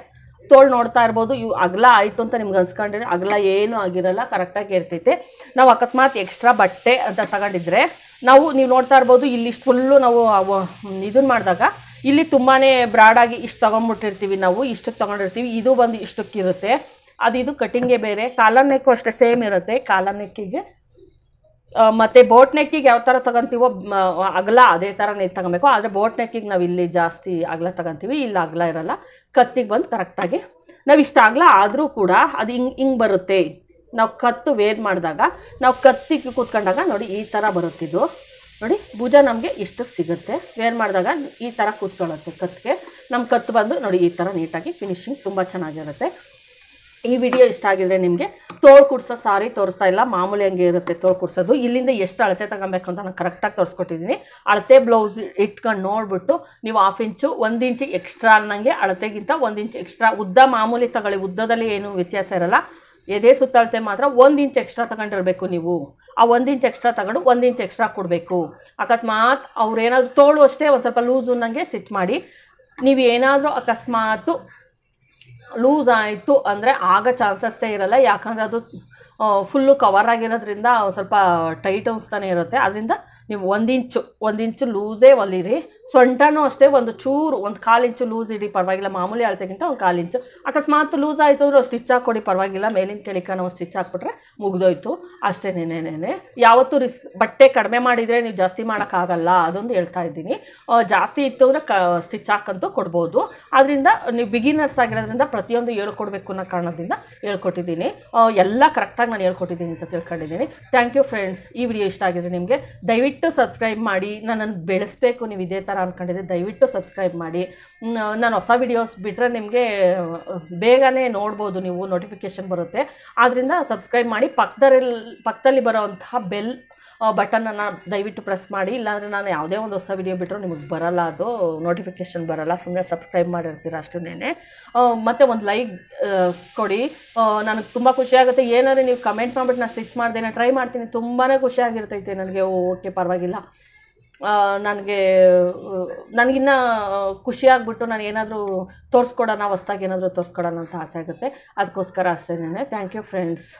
ತೋಳು ನೋಡ್ತಾ ಇರ್ಬೋದು ಇವು ಅಗಲ ಆಯಿತು ಅಂತ ನಿಮ್ಗೆ ಅನ್ಸ್ಕೊಂಡ್ರೆ ಅಗಲ ಏನು ಆಗಿರಲ್ಲ ಕರೆಕ್ಟಾಗಿ ಇರ್ತೈತೆ ನಾವು ಅಕಸ್ಮಾತ್ ಎಕ್ಸ್ಟ್ರಾ ಬಟ್ಟೆ ಅಂತ ತಗೊಂಡಿದ್ರೆ ನಾವು ನೀವು ನೋಡ್ತಾ ಇರ್ಬೋದು ಇಲ್ಲಿ ಫುಲ್ಲು ನಾವು ಇದನ್ನು ಮಾಡಿದಾಗ ಇಲ್ಲಿ ತುಂಬಾ ಬ್ರಾಡಾಗಿ ಇಷ್ಟು ತೊಗೊಂಡ್ಬಿಟ್ಟಿರ್ತೀವಿ ನಾವು ಇಷ್ಟಕ್ಕೆ ತೊಗೊಂಡಿರ್ತೀವಿ ಇದು ಬಂದು ಇಷ್ಟಕ್ಕಿರುತ್ತೆ ಅದು ಇದು ಕಟ್ಟಿಂಗೇ ಬೇರೆ ಕಾಲರ್ ಅಷ್ಟೇ ಸೇಮ್ ಇರುತ್ತೆ ಕಾಲರ್ ಮತ್ತು ಬೋಟ್ ನೆಕ್ಕಿಗೆ ಯಾವ ಥರ ತಗೊಂತೀವೋ ಅಗಲ ಅದೇ ಥರನೇ ತಗೋಬೇಕು ಆದರೆ ಬೋಟ್ ನೆಕ್ಕಿಗೆ ನಾವು ಇಲ್ಲಿ ಜಾಸ್ತಿ ಅಗಲ ತಗೊಂತೀವಿ ಇಲ್ಲಿ ಅಗಲ ಇರಲ್ಲ ಕತ್ತಿಗೆ ಬಂದು ಕರೆಕ್ಟಾಗಿ ನಾವು ಇಷ್ಟ ಅಗಲ ಆದರೂ ಕೂಡ ಅದು ಹಿಂಗೆ ಹಿಂಗೆ ಬರುತ್ತೆ ನಾವು ಕತ್ತು ವೇರ್ ಮಾಡಿದಾಗ ನಾವು ಕತ್ತಿಗೆ ಕೂತ್ಕೊಂಡಾಗ ನೋಡಿ ಈ ಥರ ಬರುತ್ತಿದ್ದು ನೋಡಿ ಭುಜ ನಮಗೆ ಇಷ್ಟು ಸಿಗುತ್ತೆ ವೇರ್ ಮಾಡಿದಾಗ ಈ ಥರ ಕೂತ್ಕೊಳ್ಳುತ್ತೆ ಕತ್ತಿಗೆ ನಮ್ಮ ಕತ್ತು ಬಂದು ನೋಡಿ ಈ ಥರ ನೀಟಾಗಿ ಫಿನಿಶಿಂಗ್ ತುಂಬ ಚೆನ್ನಾಗಿರುತ್ತೆ ಈ ವಿಡಿಯೋ ಇಷ್ಟ ಆಗಿದ್ರೆ ನಿಮಗೆ ತೋಳು ಕುಡ್ಸೋ ಸಾರಿ ತೋರಿಸ್ತಾ ಇಲ್ಲ ಮಾಮೂಲಿ ಹಂಗೆ ಇರುತ್ತೆ ತೋಳು ಕುಡ್ಸೋದು ಇಲ್ಲಿಂದ ಎಷ್ಟು ಅಳತೆ ತಗೊಬೇಕು ಅಂತ ನಾನು ಕರೆಕ್ಟಾಗಿ ತೋರಿಸ್ಕೊಟ್ಟಿದ್ದೀನಿ ಅಳತೆ ಬ್ಲೌಸ್ ಇಟ್ಕೊಂಡು ನೋಡಿಬಿಟ್ಟು ನೀವು ಹಾಫ್ ಇಂಚು ಒಂದು ಇಂಚು ಎಕ್ಸ್ಟ್ರಾ ಅನ್ನಂಗೆ ಅಳತೆಗಿಂತ ಒಂದು ಇಂಚು ಎಕ್ಸ್ಟ್ರಾ ಉದ್ದ ಮಾಮೂಲಿ ತಗೊಳ್ಳಿ ಉದ್ದದಲ್ಲಿ ಏನು ವ್ಯತ್ಯಾಸ ಇರಲ್ಲ ಎದೆ ಸುತ್ತಳತೆ ಮಾತ್ರ ಒಂದು ಇಂಚು ಎಕ್ಸ್ಟ್ರಾ ತಗೊಂಡಿರಬೇಕು ನೀವು ಆ ಒಂದು ಇಂಚು ಎಕ್ಸ್ಟ್ರಾ ತಗೊಂಡು ಒಂದು ಇಂಚು ಎಕ್ಸ್ಟ್ರಾ ಕೊಡಬೇಕು ಅಕಸ್ಮಾತ್ ಅವ್ರು ಏನಾದರೂ ತೋಳು ಅಷ್ಟೇ ಒಂದು ಸ್ವಲ್ಪ ಲೂಸ್ ಅನ್ನಂಗೆ ಸ್ಟಿಚ್ ಮಾಡಿ ನೀವು ಏನಾದರೂ ಅಕಸ್ಮಾತು ಲೂಸ್ ಆಯಿತು ಅಂದರೆ ಆಗ ಚಾನ್ಸಸ್ಸೇ ಇರಲ್ಲ ಯಾಕಂದರೆ ಅದು ಫುಲ್ಲು ಕವರ್ ಆಗಿರೋದ್ರಿಂದ ಸ್ವಲ್ಪ ಟೈಟ್ ಅನಿಸ್ತಾನೆ ಇರುತ್ತೆ ಅದರಿಂದ ನೀವು ಒಂದು ಇಂಚು ಒಂದು ಇಂಚು ಲೂಸೇ ಹೊಲಿರಿ ಸೊಂಟನೂ ಅಷ್ಟೇ ಒಂದು ಚೂರು ಒಂದು ಕಾಲಿಂಚು ಇಂಚು ಲೂಸ್ ಇಡಿ ಪರವಾಗಿಲ್ಲ ಮಾಮೂಲಿ ಅಳತೆಗಿಂತ ಒಂದು ಕಾಲಿಂಚು ಇಂಚು ಅಕಸ್ಮಾತ್ ಲೂಸ್ ಆಯಿತು ಅಂದ್ರೆ ಸ್ಟಿಚ್ ಹಾಕ್ಕೊಡಿ ಪರವಾಗಿಲ್ಲ ಮೇಲಿನ ಕೆಳಿಕ ನಾವು ಸ್ಟಿಚ್ ಹಾಕ್ಬಿಟ್ರೆ ಮುಗಿದೋಯ್ತು ಅಷ್ಟೇ ನೇನೆ ಯಾವತ್ತೂ ರಿಸ್ಕ್ ಬಟ್ಟೆ ಕಡಿಮೆ ಮಾಡಿದರೆ ನೀವು ಜಾಸ್ತಿ ಮಾಡೋಕ್ಕಾಗಲ್ಲ ಅದೊಂದು ಹೇಳ್ತಾ ಇದ್ದೀನಿ ಜಾಸ್ತಿ ಇತ್ತು ಅಂದರೆ ಕ ಸ್ಟಿಚ್ ಹಾಕಂತೂ ಕೊಡ್ಬೋದು ಅದರಿಂದ ನೀವು ಬಿಗಿನರ್ಸ್ ಆಗಿರೋದ್ರಿಂದ ಪ್ರತಿಯೊಂದು ಹೇಳ್ಕೊಡ್ಬೇಕು ಅನ್ನೋ ಕಾರಣದಿಂದ ಹೇಳ್ಕೊಟ್ಟಿದ್ದೀನಿ ಎಲ್ಲ ಕರೆಕ್ಟಾಗಿ ನಾನು ಹೇಳ್ಕೊಟ್ಟಿದ್ದೀನಿ ಅಂತ ತಿಳ್ಕೊಂಡಿದ್ದೀನಿ ಥ್ಯಾಂಕ್ ಯು ಫ್ರೆಂಡ್ಸ್ ಈ ವಿಡಿಯೋ ಇಷ್ಟ ಆಗಿದೆ ನಿಮಗೆ ದಯವಿಟ್ಟು ಸಬ್ಸ್ಕ್ರೈಬ್ ಮಾಡಿ ನನ್ನನ್ನು ಬೆಳೆಸ್ಬೇಕು ನೀವು ಇದೇ ಥರ ಅಂದ್ಕೊಂಡಿದ್ದೆ ದಯವಿಟ್ಟು ಸಬ್ಸ್ಕ್ರೈಬ್ ಮಾಡಿ ನಾನು ಹೊಸ ವಿಡಿಯೋಸ್ ಬಿಟ್ಟರೆ ನಿಮಗೆ ಬೇಗನೆ ನೋಡ್ಬೋದು ನೀವು ನೋಟಿಫಿಕೇಷನ್ ಬರುತ್ತೆ ಆದ್ದರಿಂದ ಸಬ್ಸ್ಕ್ರೈಬ್ ಮಾಡಿ ಪಕ್ಕದಲ್ಲಿ ಪಕ್ಕದಲ್ಲಿ ಬರೋವಂಥ ಬೆಲ್ ಬಟನನ್ನು ದಯವಿಟ್ಟು ಪ್ರೆಸ್ ಮಾಡಿ ಇಲ್ಲಾಂದರೆ ನಾನು ಯಾವುದೇ ಒಂದು ಹೊಸ ವಿಡಿಯೋ ಬಿಟ್ಟರೂ ನಿಮಗೆ ಬರಲ್ಲ ಅದು ನೋಟಿಫಿಕೇಷನ್ ಬರಲ್ಲ ಸುಮ್ಮನೆ ಸಬ್ಸ್ಕ್ರೈಬ್ ಮಾಡಿರ್ತೀರ ಅಷ್ಟನ್ನೇ ಮತ್ತು ಒಂದು ಲೈಕ್ ಕೊಡಿ ನನಗೆ ತುಂಬ ಖುಷಿಯಾಗುತ್ತೆ ಏನಾದರೂ ನೀವು ಕಮೆಂಟ್ ಮಾಡಿಬಿಟ್ಟು ನಾನು ಸ್ಟಿಚ್ ಮಾಡ್ದೇನೆ ಟ್ರೈ ಮಾಡ್ತೀನಿ ತುಂಬಾ ಖುಷಿಯಾಗಿರ್ತೈತೆ ನನಗೆ ಓಕೆ ಪರವಾಗಿಲ್ಲ ನನಗೆ ನನಗಿನ್ನ ಖುಷಿಯಾಗ್ಬಿಟ್ಟು ನಾನು ಏನಾದರೂ ತೋರಿಸ್ಕೊಡೋಣ ಹೊಸ್ದಾಗಿ ಏನಾದರೂ ತೋರಿಸ್ಕೊಡೋಣ ಅಂತ ಆಸೆ ಆಗುತ್ತೆ ಅದಕ್ಕೋಸ್ಕರ ನಾನೇ ಥ್ಯಾಂಕ್ ಯು ಫ್ರೆಂಡ್ಸ್